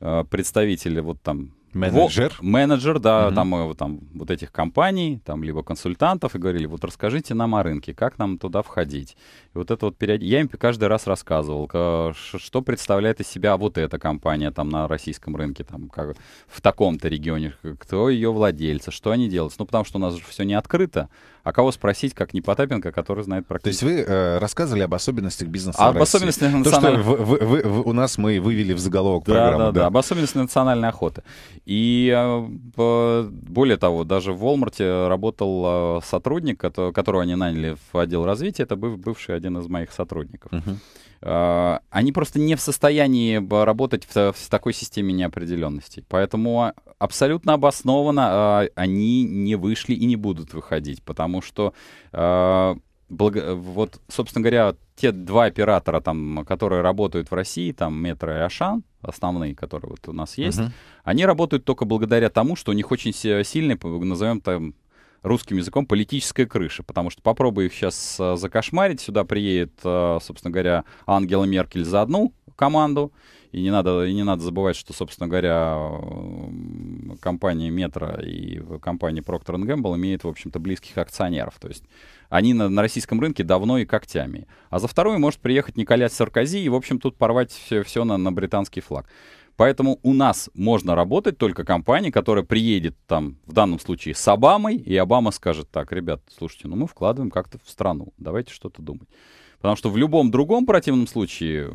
э, представитель вот там Менеджер. Во, менеджер, да, угу. там, э, там вот этих компаний, там либо консультантов, и говорили, вот расскажите нам о рынке, как нам туда входить. И вот это вот период... Я им каждый раз рассказывал, что представляет из себя вот эта компания там на российском рынке, там как в таком-то регионе, кто ее владельцы, что они делают. Ну, потому что у нас же все не открыто. А кого спросить, как не Потапенко, который знает практически. То есть вы э, рассказывали об особенностях бизнеса а, в Об особенностях национальной... То, что вы, вы, вы, вы, у нас мы вывели в заголовок да, программы. Да, да, да, об особенностях национальной охоты. И э, более того, даже в Walmart работал э, сотрудник, которого они наняли в отдел развития, это бывший один из моих сотрудников. Uh-huh. Они просто не в состоянии э, работать в, такой системе неопределенностей. Поэтому абсолютно обоснованно а, они не вышли и не будут выходить, потому что вот, собственно говоря, те два оператора, там, которые работают в России, там Метро и Ашан, основные, которые вот у нас есть, uh-huh. они работают только благодаря тому, что у них очень сильный, назовем там русским языком, политическая крыша. Потому что попробуй их сейчас э, закошмарить, сюда приедет, э, собственно говоря, Ангела Меркель за одну команду, и не надо, и не надо забывать, что, собственно говоря, компания Метро и компания Procter Gamble имеют, в общем-то, близких акционеров. То есть они на, на российском рынке давно и когтями. А за вторую может приехать Николя Саркози и, в общем, тут порвать все, все на, на британский флаг. Поэтому у нас можно работать только компания, которая приедет там, в данном случае, с Обамой, и Обама скажет так, ребят, слушайте, ну мы вкладываем как-то в страну, давайте что-то думать. Потому что в любом другом противном случае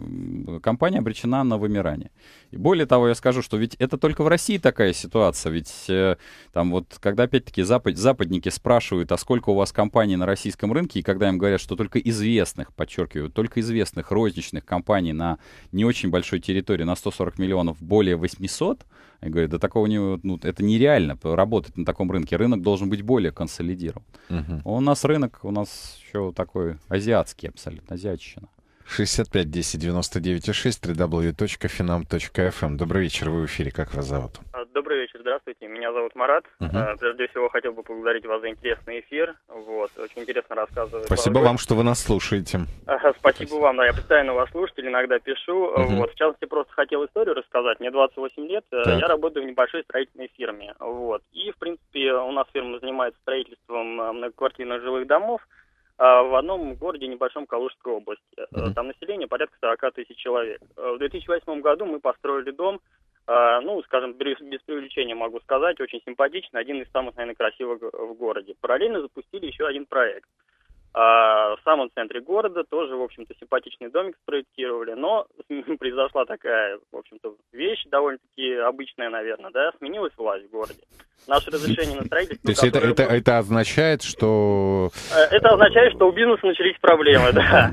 компания обречена на вымирание. И более того, я скажу, что ведь это только в России такая ситуация. Ведь э, там вот, когда опять-таки запад, западники спрашивают, а сколько у вас компаний на российском рынке, и когда им говорят, что только известных, подчеркиваю, только известных розничных компаний на не очень большой территории, на 140 миллионов, более 800, я говорю, да такого не, ну, это нереально работать на таком рынке. Рынок должен быть более консолидирован. Угу. У нас рынок, у нас еще такой азиатский абсолютно, азиатчина. 65 10 99 6 www.finam.fm. Добрый вечер, вы в эфире, как вас зовут? Добрый вечер, здравствуйте. Меня зовут Марат. Угу. Прежде всего, хотел бы поблагодарить вас за интересный эфир. Вот, очень интересно рассказывать. Спасибо вам, что вы нас слушаете. Спасибо, Спасибо. вам, да. Я постоянно вас слушаю, иногда пишу. Угу. Вот, в частности, просто хотел историю рассказать. Мне 28 лет, э, так. я работаю в небольшой строительной фирме. Вот. И, в принципе, у нас фирма занимается строительством э, многоквартирных жилых домов а, в одном городе небольшом Калужской области. mm Там население порядка 40 тысяч человек. В 2008 году мы построили дом Э, ну, скажем, без привлечения могу сказать, очень симпатичный, один из самых, наверное, красивых в городе. Параллельно запустили еще один проект. Э, в самом центре города тоже, в общем-то, симпатичный домик спроектировали, но произошла такая, в общем-то, вещь довольно-таки обычная, наверное, да, сменилась власть в городе. Наше разрешение на строительство... То есть это, это, было... это означает, что... Э, это означает, что у бизнеса начались проблемы, да.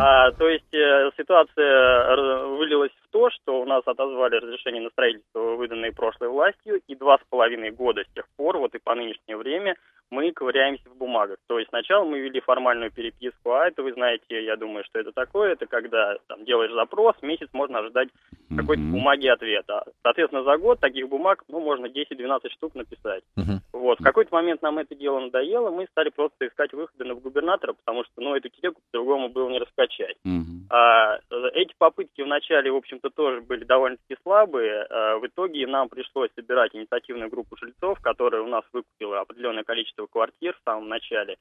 А, то есть ситуация вылилась то, что у нас отозвали разрешение на строительство, выданное прошлой властью, и два с половиной года с тех пор, вот и по нынешнее время, мы ковыряемся в бумагах. То есть сначала мы вели формальную переписку, а это вы знаете, я думаю, что это такое, это когда там, делаешь запрос, месяц можно ожидать какой-то mm-hmm. бумаги ответа. Соответственно, за год таких бумаг, ну, можно 10-12 штук написать. Mm-hmm. Вот. В какой-то момент нам это дело надоело, мы стали просто искать выходы на губернатора, потому что, ну, эту телегу по-другому было не раскачать. Mm-hmm. А, эти попытки вначале, в общем-то, тоже были довольно-таки слабые. А, в итоге нам пришлось собирать инициативную группу жильцов, которая у нас выкупила определенное количество квартир в самом начале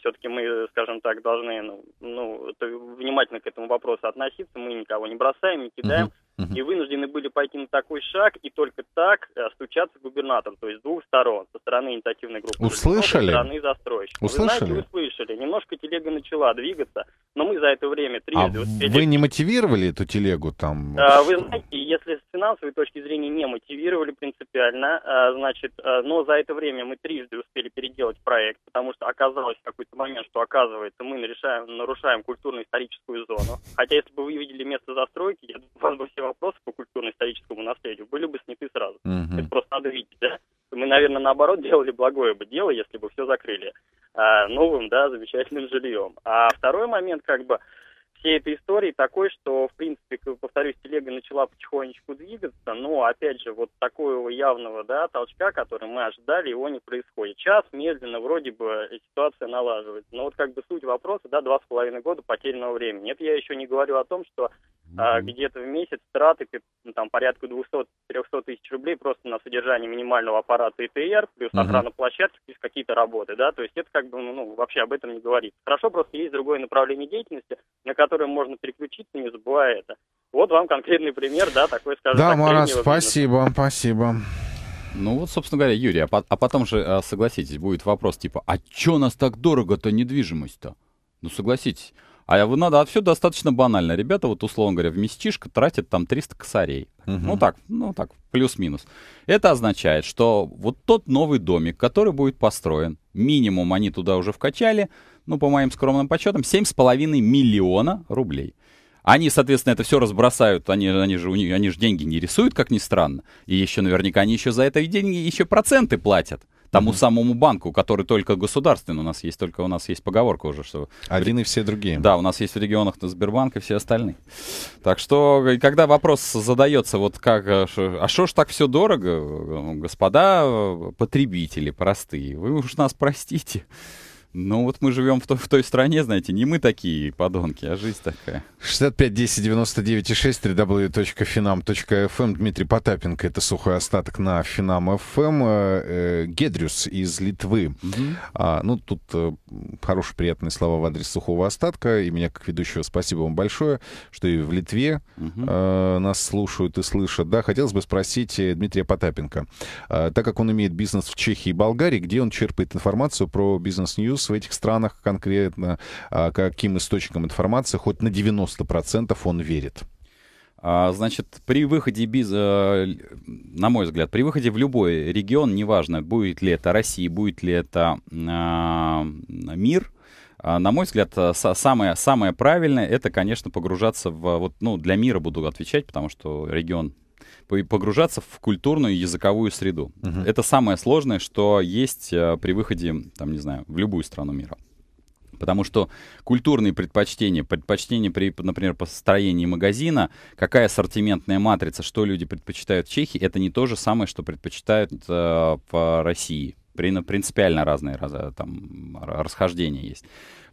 все-таки мы, скажем так, должны ну, ну, внимательно к этому вопросу относиться, мы никого не бросаем, не кидаем, uh-huh. Uh-huh. и вынуждены были пойти на такой шаг и только так э, стучаться к губернаторам, то есть с двух сторон, со стороны инициативной группы, услышали? со стороны застройщика. Услышали? Вы знаете, услышали, немножко телега начала двигаться, но мы за это время приезды а вы не мотивировали эту телегу там? А, вы знаете, если с финансовой точки зрения не мотивировали принципиально, а, значит, а, но за это время мы трижды успели переделать проект, потому что оказалось в какой-то момент, что оказывается мы нарушаем, нарушаем культурно-историческую зону. Хотя если бы вы видели место застройки, я у вас бы все вопросы по культурно-историческому наследию были бы сняты сразу. Угу. Это просто надо видеть, да? Мы, наверное, наоборот делали благое бы дело, если бы все закрыли. Э, новым, да, замечательным жильем. А второй момент, как бы, всей этой истории такой, что, в принципе, повторюсь, телега начала потихонечку двигаться, но, опять же, вот такого явного, да, толчка, который мы ожидали, его не происходит. Сейчас медленно вроде бы ситуация налаживается, но вот как бы суть вопроса, да, два с половиной года потерянного времени. Нет, я еще не говорю о том, что mm где-то в месяц траты ну, там порядка 200-300 тысяч рублей просто на содержание минимального аппарата ИТР, плюс mm-hmm. охрана площадки, плюс какие-то работы, да, то есть это как бы, ну, ну вообще об этом не говорит. Хорошо, просто есть другое направление деятельности, на которое можно переключиться, не забывая это. Вот вам конкретный пример, да, такой, скажем Да, так, Марас, спасибо, спасибо. Ну вот, собственно говоря, Юрий, а, по- а потом же, а, согласитесь, будет вопрос типа, а чё у нас так дорого-то недвижимость-то? Ну согласитесь, а надо, а все достаточно банально. Ребята, вот условно говоря, в местишко тратят там 300 косарей. Угу. Ну так, ну так, плюс-минус. Это означает, что вот тот новый домик, который будет построен, минимум они туда уже вкачали, ну, по моим скромным подсчетам, 7,5 миллиона рублей. Они, соответственно, это все разбросают, они, они, же, они же деньги не рисуют, как ни странно. И еще наверняка они еще за это и деньги, еще проценты платят тому mm-hmm. самому банку, который только государственный. У нас есть только у нас есть поговорка уже, что один и все другие. Да, у нас есть в регионах Сбербанк и все остальные. Так что, э, когда вопрос задается, вот как, э, а что ж так все дорого, э, господа потребители простые, вы уж нас простите. Ну вот мы живем в, то, в той стране, знаете, не мы такие подонки, а жизнь такая. 65 10 99 и 6 www.finam.fm Дмитрий Потапенко, это сухой остаток на Финам ФМ. Эм». Э, э, Гедриус из Литвы. Угу. А, ну тут э, хорошие приятные слова в адрес сухого остатка. И меня как ведущего спасибо вам большое, что и в Литве угу. э, нас слушают и слышат. Да, хотелось бы спросить э, Дмитрия Потапенко. Э, так как он имеет бизнес в Чехии и Болгарии, где он черпает информацию про бизнес-ньюс ресурс в этих странах конкретно, а, каким источником информации, хоть на 90% он верит. А, значит, при выходе без, а, на мой взгляд, при выходе в любой регион, неважно, будет ли это Россия, будет ли это мир, на мой взгляд, самое, самое правильное это, конечно, погружаться в вот, ну, для мира буду отвечать, потому что регион погружаться в культурную языковую среду. Угу. Это самое сложное, что есть э, при выходе, там, не знаю, в любую страну мира. Потому что культурные предпочтения, предпочтения, при, например, по строению магазина, какая ассортиментная матрица, что люди предпочитают в Чехии, это не то же самое, что предпочитают э, по России. Ну, принципиально разные раз, там, расхождения есть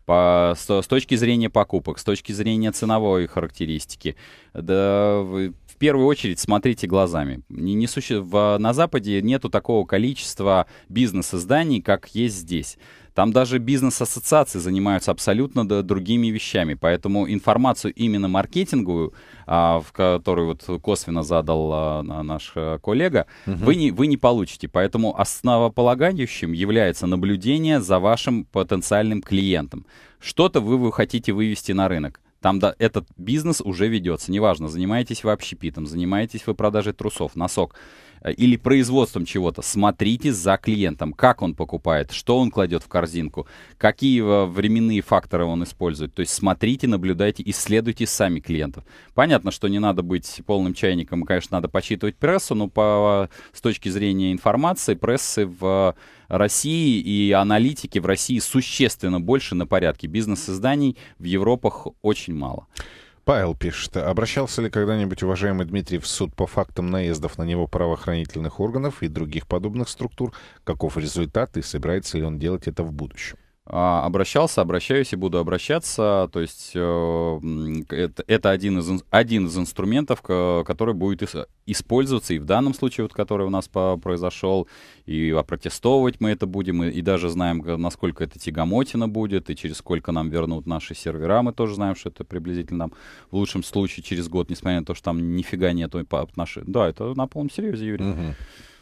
по, с, с точки зрения покупок, с точки зрения ценовой характеристики. Да, вы, в первую очередь смотрите глазами. Не, не суще... в, на Западе нету такого количества бизнес-изданий, как есть здесь. Там даже бизнес-ассоциации занимаются абсолютно да, другими вещами. Поэтому информацию именно маркетинговую, а, в которую вот косвенно задал а, наш а, коллега, угу. вы, не, вы не получите. Поэтому основополагающим является наблюдение за вашим потенциальным клиентом. Что-то вы, вы хотите вывести на рынок. Там да, этот бизнес уже ведется. Неважно, занимаетесь вы общепитом, занимаетесь вы продажей трусов, носок. Э, или производством чего-то. Смотрите за клиентом, как он покупает, что он кладет в корзинку, какие э, временные факторы он использует. То есть смотрите, наблюдайте, исследуйте сами клиентов. Понятно, что не надо быть полным чайником, конечно, надо почитывать прессу, но по, с точки зрения информации, прессы в э, России и аналитики в России существенно больше на порядке. Бизнес-изданий в Европах очень мало. Павел пишет. Обращался ли когда-нибудь уважаемый Дмитрий в суд по фактам наездов на него правоохранительных органов и других подобных структур? Каков результат и собирается ли он делать это в будущем? А, обращался, обращаюсь и буду обращаться. То есть э, это, один, из, один из инструментов, который будет использоваться и в данном случае, вот, который у нас произошел, и опротестовывать мы это будем, и, и даже знаем, насколько это тягомотина будет, и через сколько нам вернут наши сервера. Мы тоже знаем, что это приблизительно нам в лучшем случае через год, несмотря на то, что там нифига нету по наши. Да, это на полном серьезе, Юрий. Угу.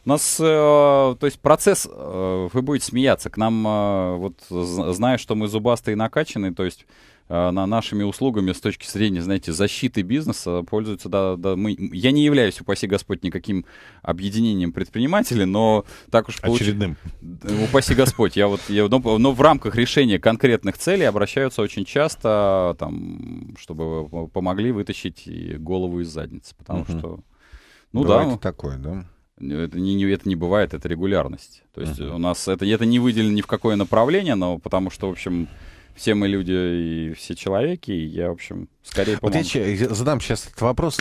У нас, э, то есть процесс, э, вы будете смеяться, к нам, э, вот зная, что мы зубастые и накачанные, то есть э, на нашими услугами с точки зрения, знаете, защиты бизнеса пользуются, да, да, мы, я не являюсь, упаси Господь, никаким объединением предпринимателей, но так уж получилось. Очередным. Упаси Господь, я вот, я, но, ну, но в рамках решения конкретных целей обращаются очень часто, там, чтобы помогли вытащить голову из задницы, потому угу. что... Ну Бывает да. Ну. такое, да? Э, это не, это не бывает, это регулярность. То есть uh-huh. у нас это, это не выделено ни в какое направление, но потому что, в общем, все мы люди и все человеки, и я, в общем, скорее помогу. Вот я задам сейчас этот вопрос.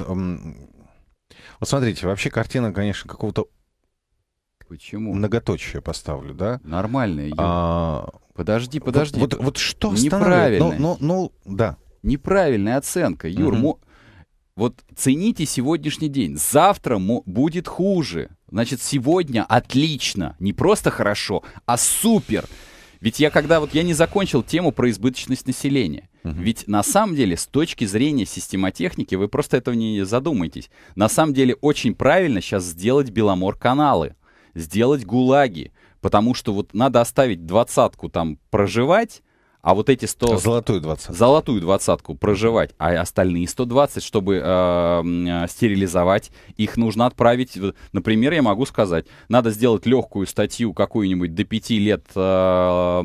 Вот смотрите, вообще картина, конечно, какого-то Почему? Многоточие поставлю, да? Нормальное. А... Подожди, подожди. Вот, вот, вот что Неправильно. Ну, ну, ну, да. Неправильная оценка, Юр. Угу вот цените сегодняшний день. Завтра будет хуже. Значит, сегодня отлично. Не просто хорошо, а супер. Ведь я когда вот я не закончил тему про избыточность населения. Ведь на самом деле с точки зрения системотехники вы просто этого не задумаетесь. На самом деле очень правильно сейчас сделать Беломор-каналы, сделать ГУЛАГи, потому что вот надо оставить двадцатку там проживать, а вот эти 100... Золотую двадцатку. Золотую двадцатку проживать, а остальные 120, чтобы э, э, стерилизовать, их нужно отправить. Например, я могу сказать, надо сделать легкую статью какую-нибудь до 5 лет э,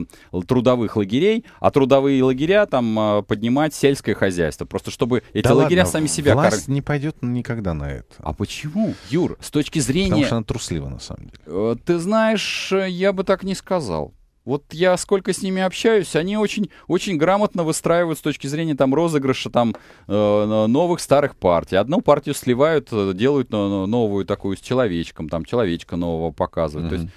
трудовых лагерей, а трудовые лагеря там э, поднимать сельское хозяйство. Просто чтобы эти да лагеря ладно, сами себя... Власть кор... не пойдет никогда на это. А почему, Юр? С точки зрения... Потому что она труслива, на самом деле. Э, ты знаешь, я бы так не сказал. Вот я сколько с ними общаюсь, они очень, очень грамотно выстраивают с точки зрения там розыгрыша там э, новых старых партий. Одну партию сливают, э, делают э, новую такую с человечком, там человечка нового показывают. Mm-hmm. То есть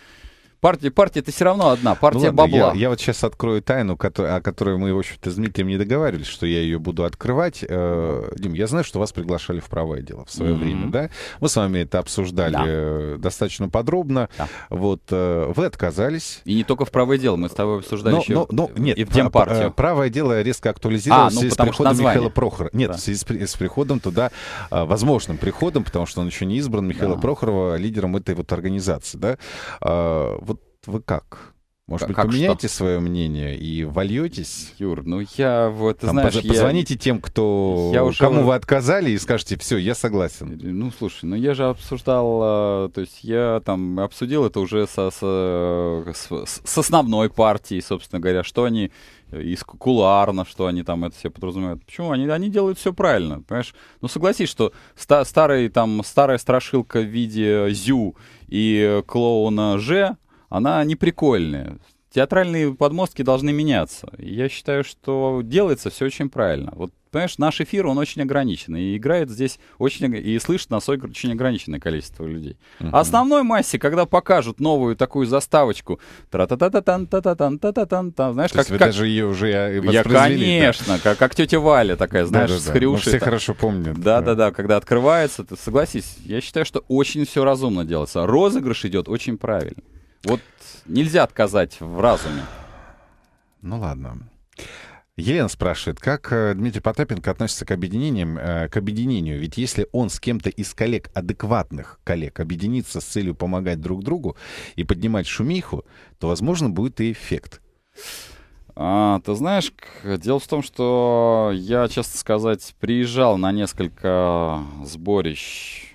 Партия, партия это все равно одна, партия ну, ладно, бабла. Я, я вот сейчас открою тайну, о которой мы, в общем-то, с Дмитрием не договаривались, что я ее буду открывать. Э, Дим, я знаю, что вас приглашали в правое дело в свое mm-hmm. время, да? Мы с вами это обсуждали да. Э, достаточно подробно. Да. Вот э, вы отказались. И не только в правое дело, мы с тобой обсуждали но, еще. Но, но, нет, и в партию. А, а, правое дело резко актуализировалось а, ну, с приходом Михаила Прохорова. Нет, да. в связи с, с приходом туда, а, возможным приходом, потому что он еще не избран, Михаила да. Прохорова лидером этой вот организации, да? Э, вы как? Может как, быть, поменяйте что? свое мнение и вольетесь? Юр, ну я вот, Там, знаешь... позвоните я... тем, кто... Я уже... Кому вы отказали и скажете, все, я согласен. Э, ну, слушай, ну я же обсуждал, а, то есть я там обсудил это уже со, со, с основной партией, собственно говоря, что они э, из куларно, что они там это все подразумевают. Почему? Они, они делают все правильно, понимаешь? Ну, согласись, что ста старый, там, старая страшилка в виде Зю и э, клоуна Ж, она неприкольная Театральные подмостки должны меняться. Я считаю, что делается все очень правильно. Вот, понимаешь, наш эфир, он очень ограничен. И играет здесь очень... И слышит нас очень ограниченное количество людей. Uh-huh. основной массе, когда покажут новую такую заставочку... та та та та та та та та та та та Знаешь, То как... вы как... даже ее уже а, Я, конечно, да? как, как тетя Валя такая, знаешь, ну, да, да, да. с хрюшей. Все хорошо помнят. Да-да-да, когда открывается, ты согласись, я считаю, что очень все разумно делается. А розыгрыш идет очень правильно. Вот нельзя отказать в разуме. Ну ладно. Елена спрашивает, как э, Дмитрий Потапенко относится к объединениям, э, к объединению? Ведь если он с кем-то из коллег, адекватных коллег, объединится с целью помогать друг другу и поднимать шумиху, то, возможно, будет и эффект. А, ты знаешь, дело в том, что я, честно сказать, приезжал на несколько сборищ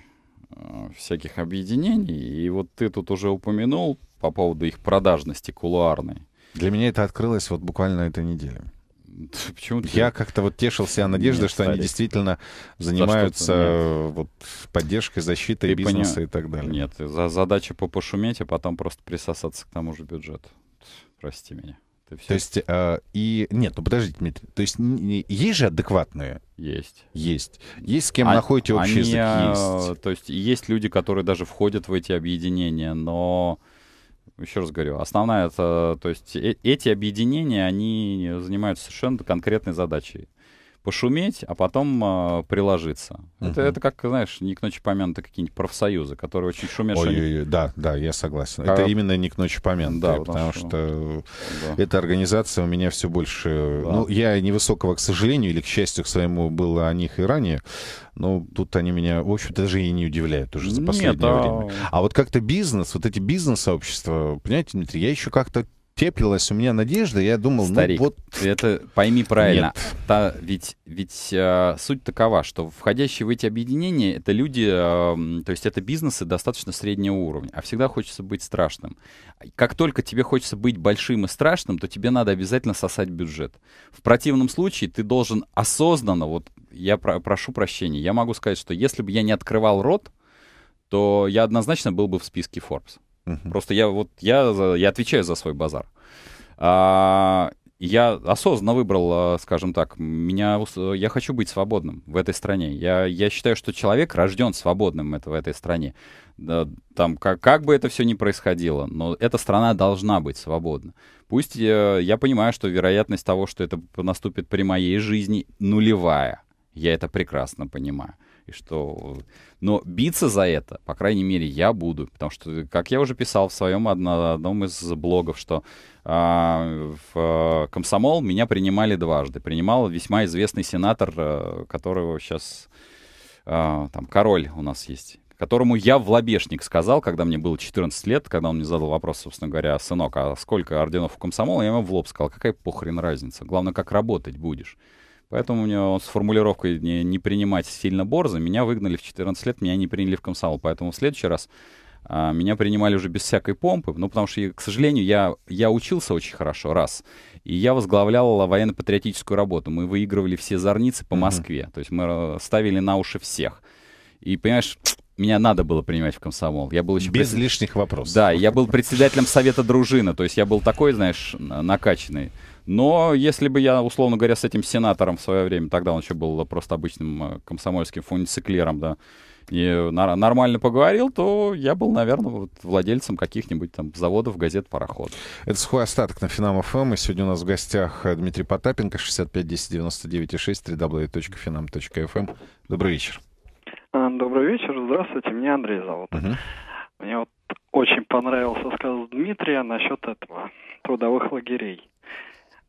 э, всяких объединений, и вот ты тут уже упомянул по поводу их продажности кулуарной. Для меня это открылось вот буквально этой неделе. Почему Я как-то вот тешил себя надеждой, Нет, что старик. они действительно занимаются за вот, поддержкой, защитой ты бизнеса поня... и так далее. Нет, за задача попошуметь а потом просто присосаться к тому же бюджету. Прости меня. Ты все... То есть, э, и... Нет, ну подожди, Дмитрий. То есть, есть же адекватные? Есть. Есть. Есть с кем а, находите общий они, язык? Есть. То есть, есть люди, которые даже входят в эти объединения, но еще раз говорю, основная это, то есть э эти объединения, они занимаются совершенно конкретной задачей пошуметь, а потом э, приложиться. Угу. Это, это как, знаешь, не к ночи помянуты а какие-нибудь профсоюзы, которые очень шумят. Ой, они... ой, ой, да, да, я согласен. Как... Это именно не к ночи помянуты, да, потому, потому что, что да. эта организация у меня все больше... Да. Ну, я невысокого, к сожалению, или к счастью, к своему, было о них и ранее, но тут они меня, в общем, даже и не удивляют уже за последнее Нет, а... время. А вот как-то бизнес, вот эти бизнес-сообщества, понимаете, Дмитрий, я еще как-то теплилась у меня надежда, я думал, ну Старик, ну вот... это пойми правильно. Нет. Та, ведь ведь э, суть такова, что входящие в эти объединения это люди, э, то есть это бизнесы достаточно среднего уровня, а всегда хочется быть страшным. Как только тебе хочется быть большим и страшным, то тебе надо обязательно сосать бюджет. В противном случае ты должен осознанно, вот я про прошу прощения, я могу сказать, что если бы я не открывал рот, то я однозначно был бы в списке Forbes. Угу. Просто я вот я, я отвечаю за свой базар. А, я осознанно выбрал, а, скажем так, меня, э, я хочу быть свободным в этой стране. Я, я считаю, что человек рожден свободным это, в этой стране. Да, там, как, как бы это все ни происходило, но эта страна должна быть свободна. Пусть я, э, я понимаю, что вероятность того, что это наступит при моей жизни, нулевая. Я это прекрасно понимаю и что... Но биться за это, по крайней мере, я буду, потому что, как я уже писал в своем одно, одном из блогов, что а, в э, комсомол меня принимали дважды. Принимал весьма известный сенатор, э, которого сейчас... А, э, там король у нас есть которому я в лобешник сказал, когда мне было 14 лет, когда он мне задал вопрос, собственно говоря, сынок, а сколько орденов у комсомола, я ему в лоб сказал, какая похрен разница, главное, как работать будешь. Поэтому у него с формулировкой не, не принимать сильно борзо. Меня выгнали в 14 лет, меня не приняли в комсомол. Поэтому в следующий раз а, меня принимали уже без всякой помпы. Ну, потому что, к сожалению, я, я учился очень хорошо, раз. И я возглавлял военно-патриотическую работу. Мы выигрывали все зорницы по Москве. Mm-hmm. То есть мы э, ставили на уши всех. И, понимаешь, меня надо было принимать в комсомол. Я был еще без пред... лишних вопросов. Да, я был председателем совета дружины, то есть я был такой, знаешь, накачанный. Но если бы я, условно говоря, с этим сенатором в свое время, тогда он еще был просто обычным э, комсомольским фунициклером, да, и нормально поговорил, то я был, наверное, вот владельцем каких-нибудь там заводов, газет, пароход. Это «Сухой остаток» на Финам ФМ. И сегодня у нас в гостях э, Дмитрий Потапенко, 65 10 99 6, www.finam.fm. Добрый вечер. Э, добрый вечер, здравствуйте, меня Андрей зовут. Угу. Мне вот очень понравился сказ Дмитрия насчет этого трудовых лагерей.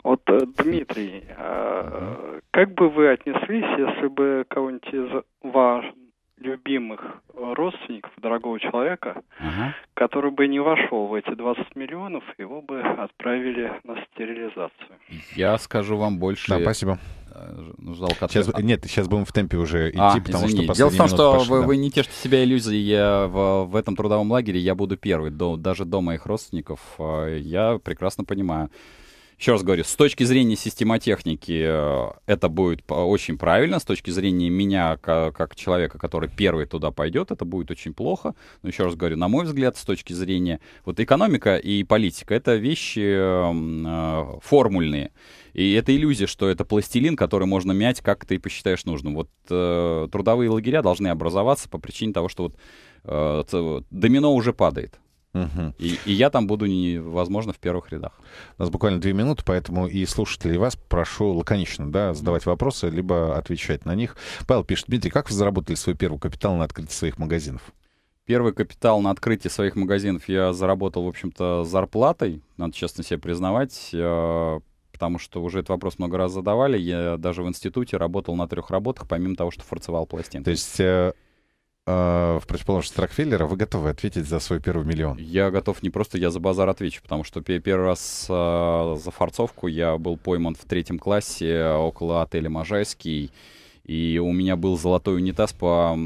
Вот, э, Дмитрий, а, как бы вы отнеслись, если бы кого-нибудь из ваших любимых родственников дорогого человека, ага. который бы не вошел в эти 20 миллионов, его бы отправили на стерилизацию. Я скажу вам больше. Да, спасибо. Ждал э, ну, сейчас, нет, сейчас будем в темпе уже идти, а, потому извини. что Дело в том, что пошли, вы, да. вы не тешите себя иллюзии. Я в, в этом трудовом лагере я буду первый, до, даже до моих родственников. Э, я прекрасно понимаю еще раз говорю, с точки зрения системотехники э, это будет очень правильно, с точки зрения меня как, человека, который первый туда пойдет, это будет очень плохо. Но еще раз говорю, на мой взгляд, с точки зрения вот экономика и политика, это вещи эм, э, формульные. И это иллюзия, что это пластилин, который можно мять, как ты посчитаешь нужным. Вот э, трудовые лагеря должны образоваться по причине того, что вот домино уже падает. Угу. И, и я там буду, не, возможно, в первых рядах. У нас буквально две минуты, поэтому и слушателей вас прошу лаконично да, задавать вопросы, либо отвечать на них. Павел пишет, Дмитрий, как вы заработали свой первый капитал на открытие своих магазинов? Первый капитал на открытие своих магазинов я заработал, в общем-то, зарплатой, надо честно себе признавать, э, потому что уже этот вопрос много раз задавали. Я даже в институте работал на трех работах, помимо того, что форцевал пластинки. То есть э, а, в противоположность Рокфеллера, вы готовы ответить за свой первый миллион? Я готов не просто, я за базар отвечу, потому что первый раз э, за форцовку я был пойман в третьем классе а, около отеля «Можайский». И у меня был золотой унитаз по,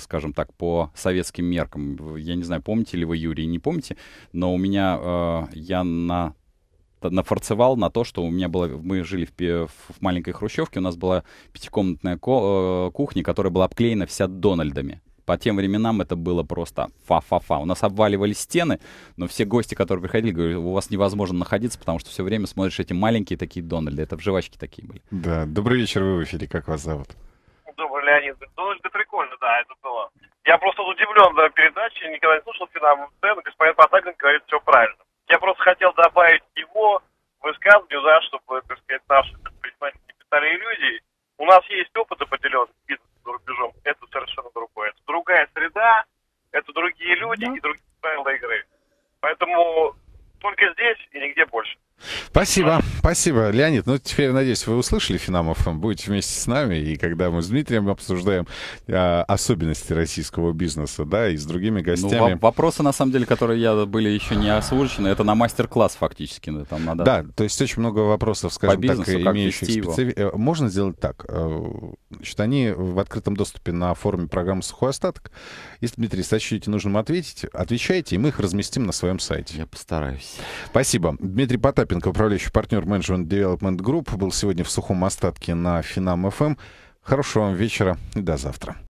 скажем так, по советским меркам. Я не знаю, помните ли вы, Юрий, не помните, но у меня э, я на нафорцевал на то, что у меня было... Мы жили в, в маленькой хрущевке, у нас была пятикомнатная ко, э, кухня, которая была обклеена вся Дональдами. По тем временам это было просто фа-фа-фа. У нас обваливали стены, но все гости, которые приходили, говорили, у вас невозможно находиться, потому что все время смотришь эти маленькие такие Дональды. Это в жвачке такие были. Да. Добрый вечер, вы в эфире. Как вас зовут? Добрый, Леонид. Дональд, это прикольно, да, это было. Я просто удивлен до передачи, никогда не слушал финал сцену, господин Потапин говорит все правильно. Я просто хотел добавить его высказыванию, да, чтобы, так сказать, наши предприниматели не питали иллюзий. У нас есть опыт определенный бизнес за рубежом, это совершенно другое. Это другая среда, это другие люди да. и другие правила игры. Поэтому только здесь и нигде больше. Спасибо, спасибо, Леонид. Ну, теперь, надеюсь, вы услышали Финамов, будете вместе с нами, и когда мы с Дмитрием обсуждаем а, особенности российского бизнеса, да, и с другими ну, гостями. Ну, вопросы, на самом деле, которые я были еще не озвучены, это на мастер-класс фактически. Там надо... Да, то есть очень много вопросов, скажем По бизнесу, так, имеющих специфику. Э, можно сделать так. Э, значит, они в открытом доступе на форуме программы «Сухой остаток». Если, Дмитрий, сочтете нужным ответить, отвечайте, и мы их разместим на своем сайте. Я постараюсь. Спасибо. Дмитрий Потап Потапенко, управляющий партнер менеджмент Development Group, был сегодня в сухом остатке на Финам FM. Эм. Хорошего вам вечера и до завтра.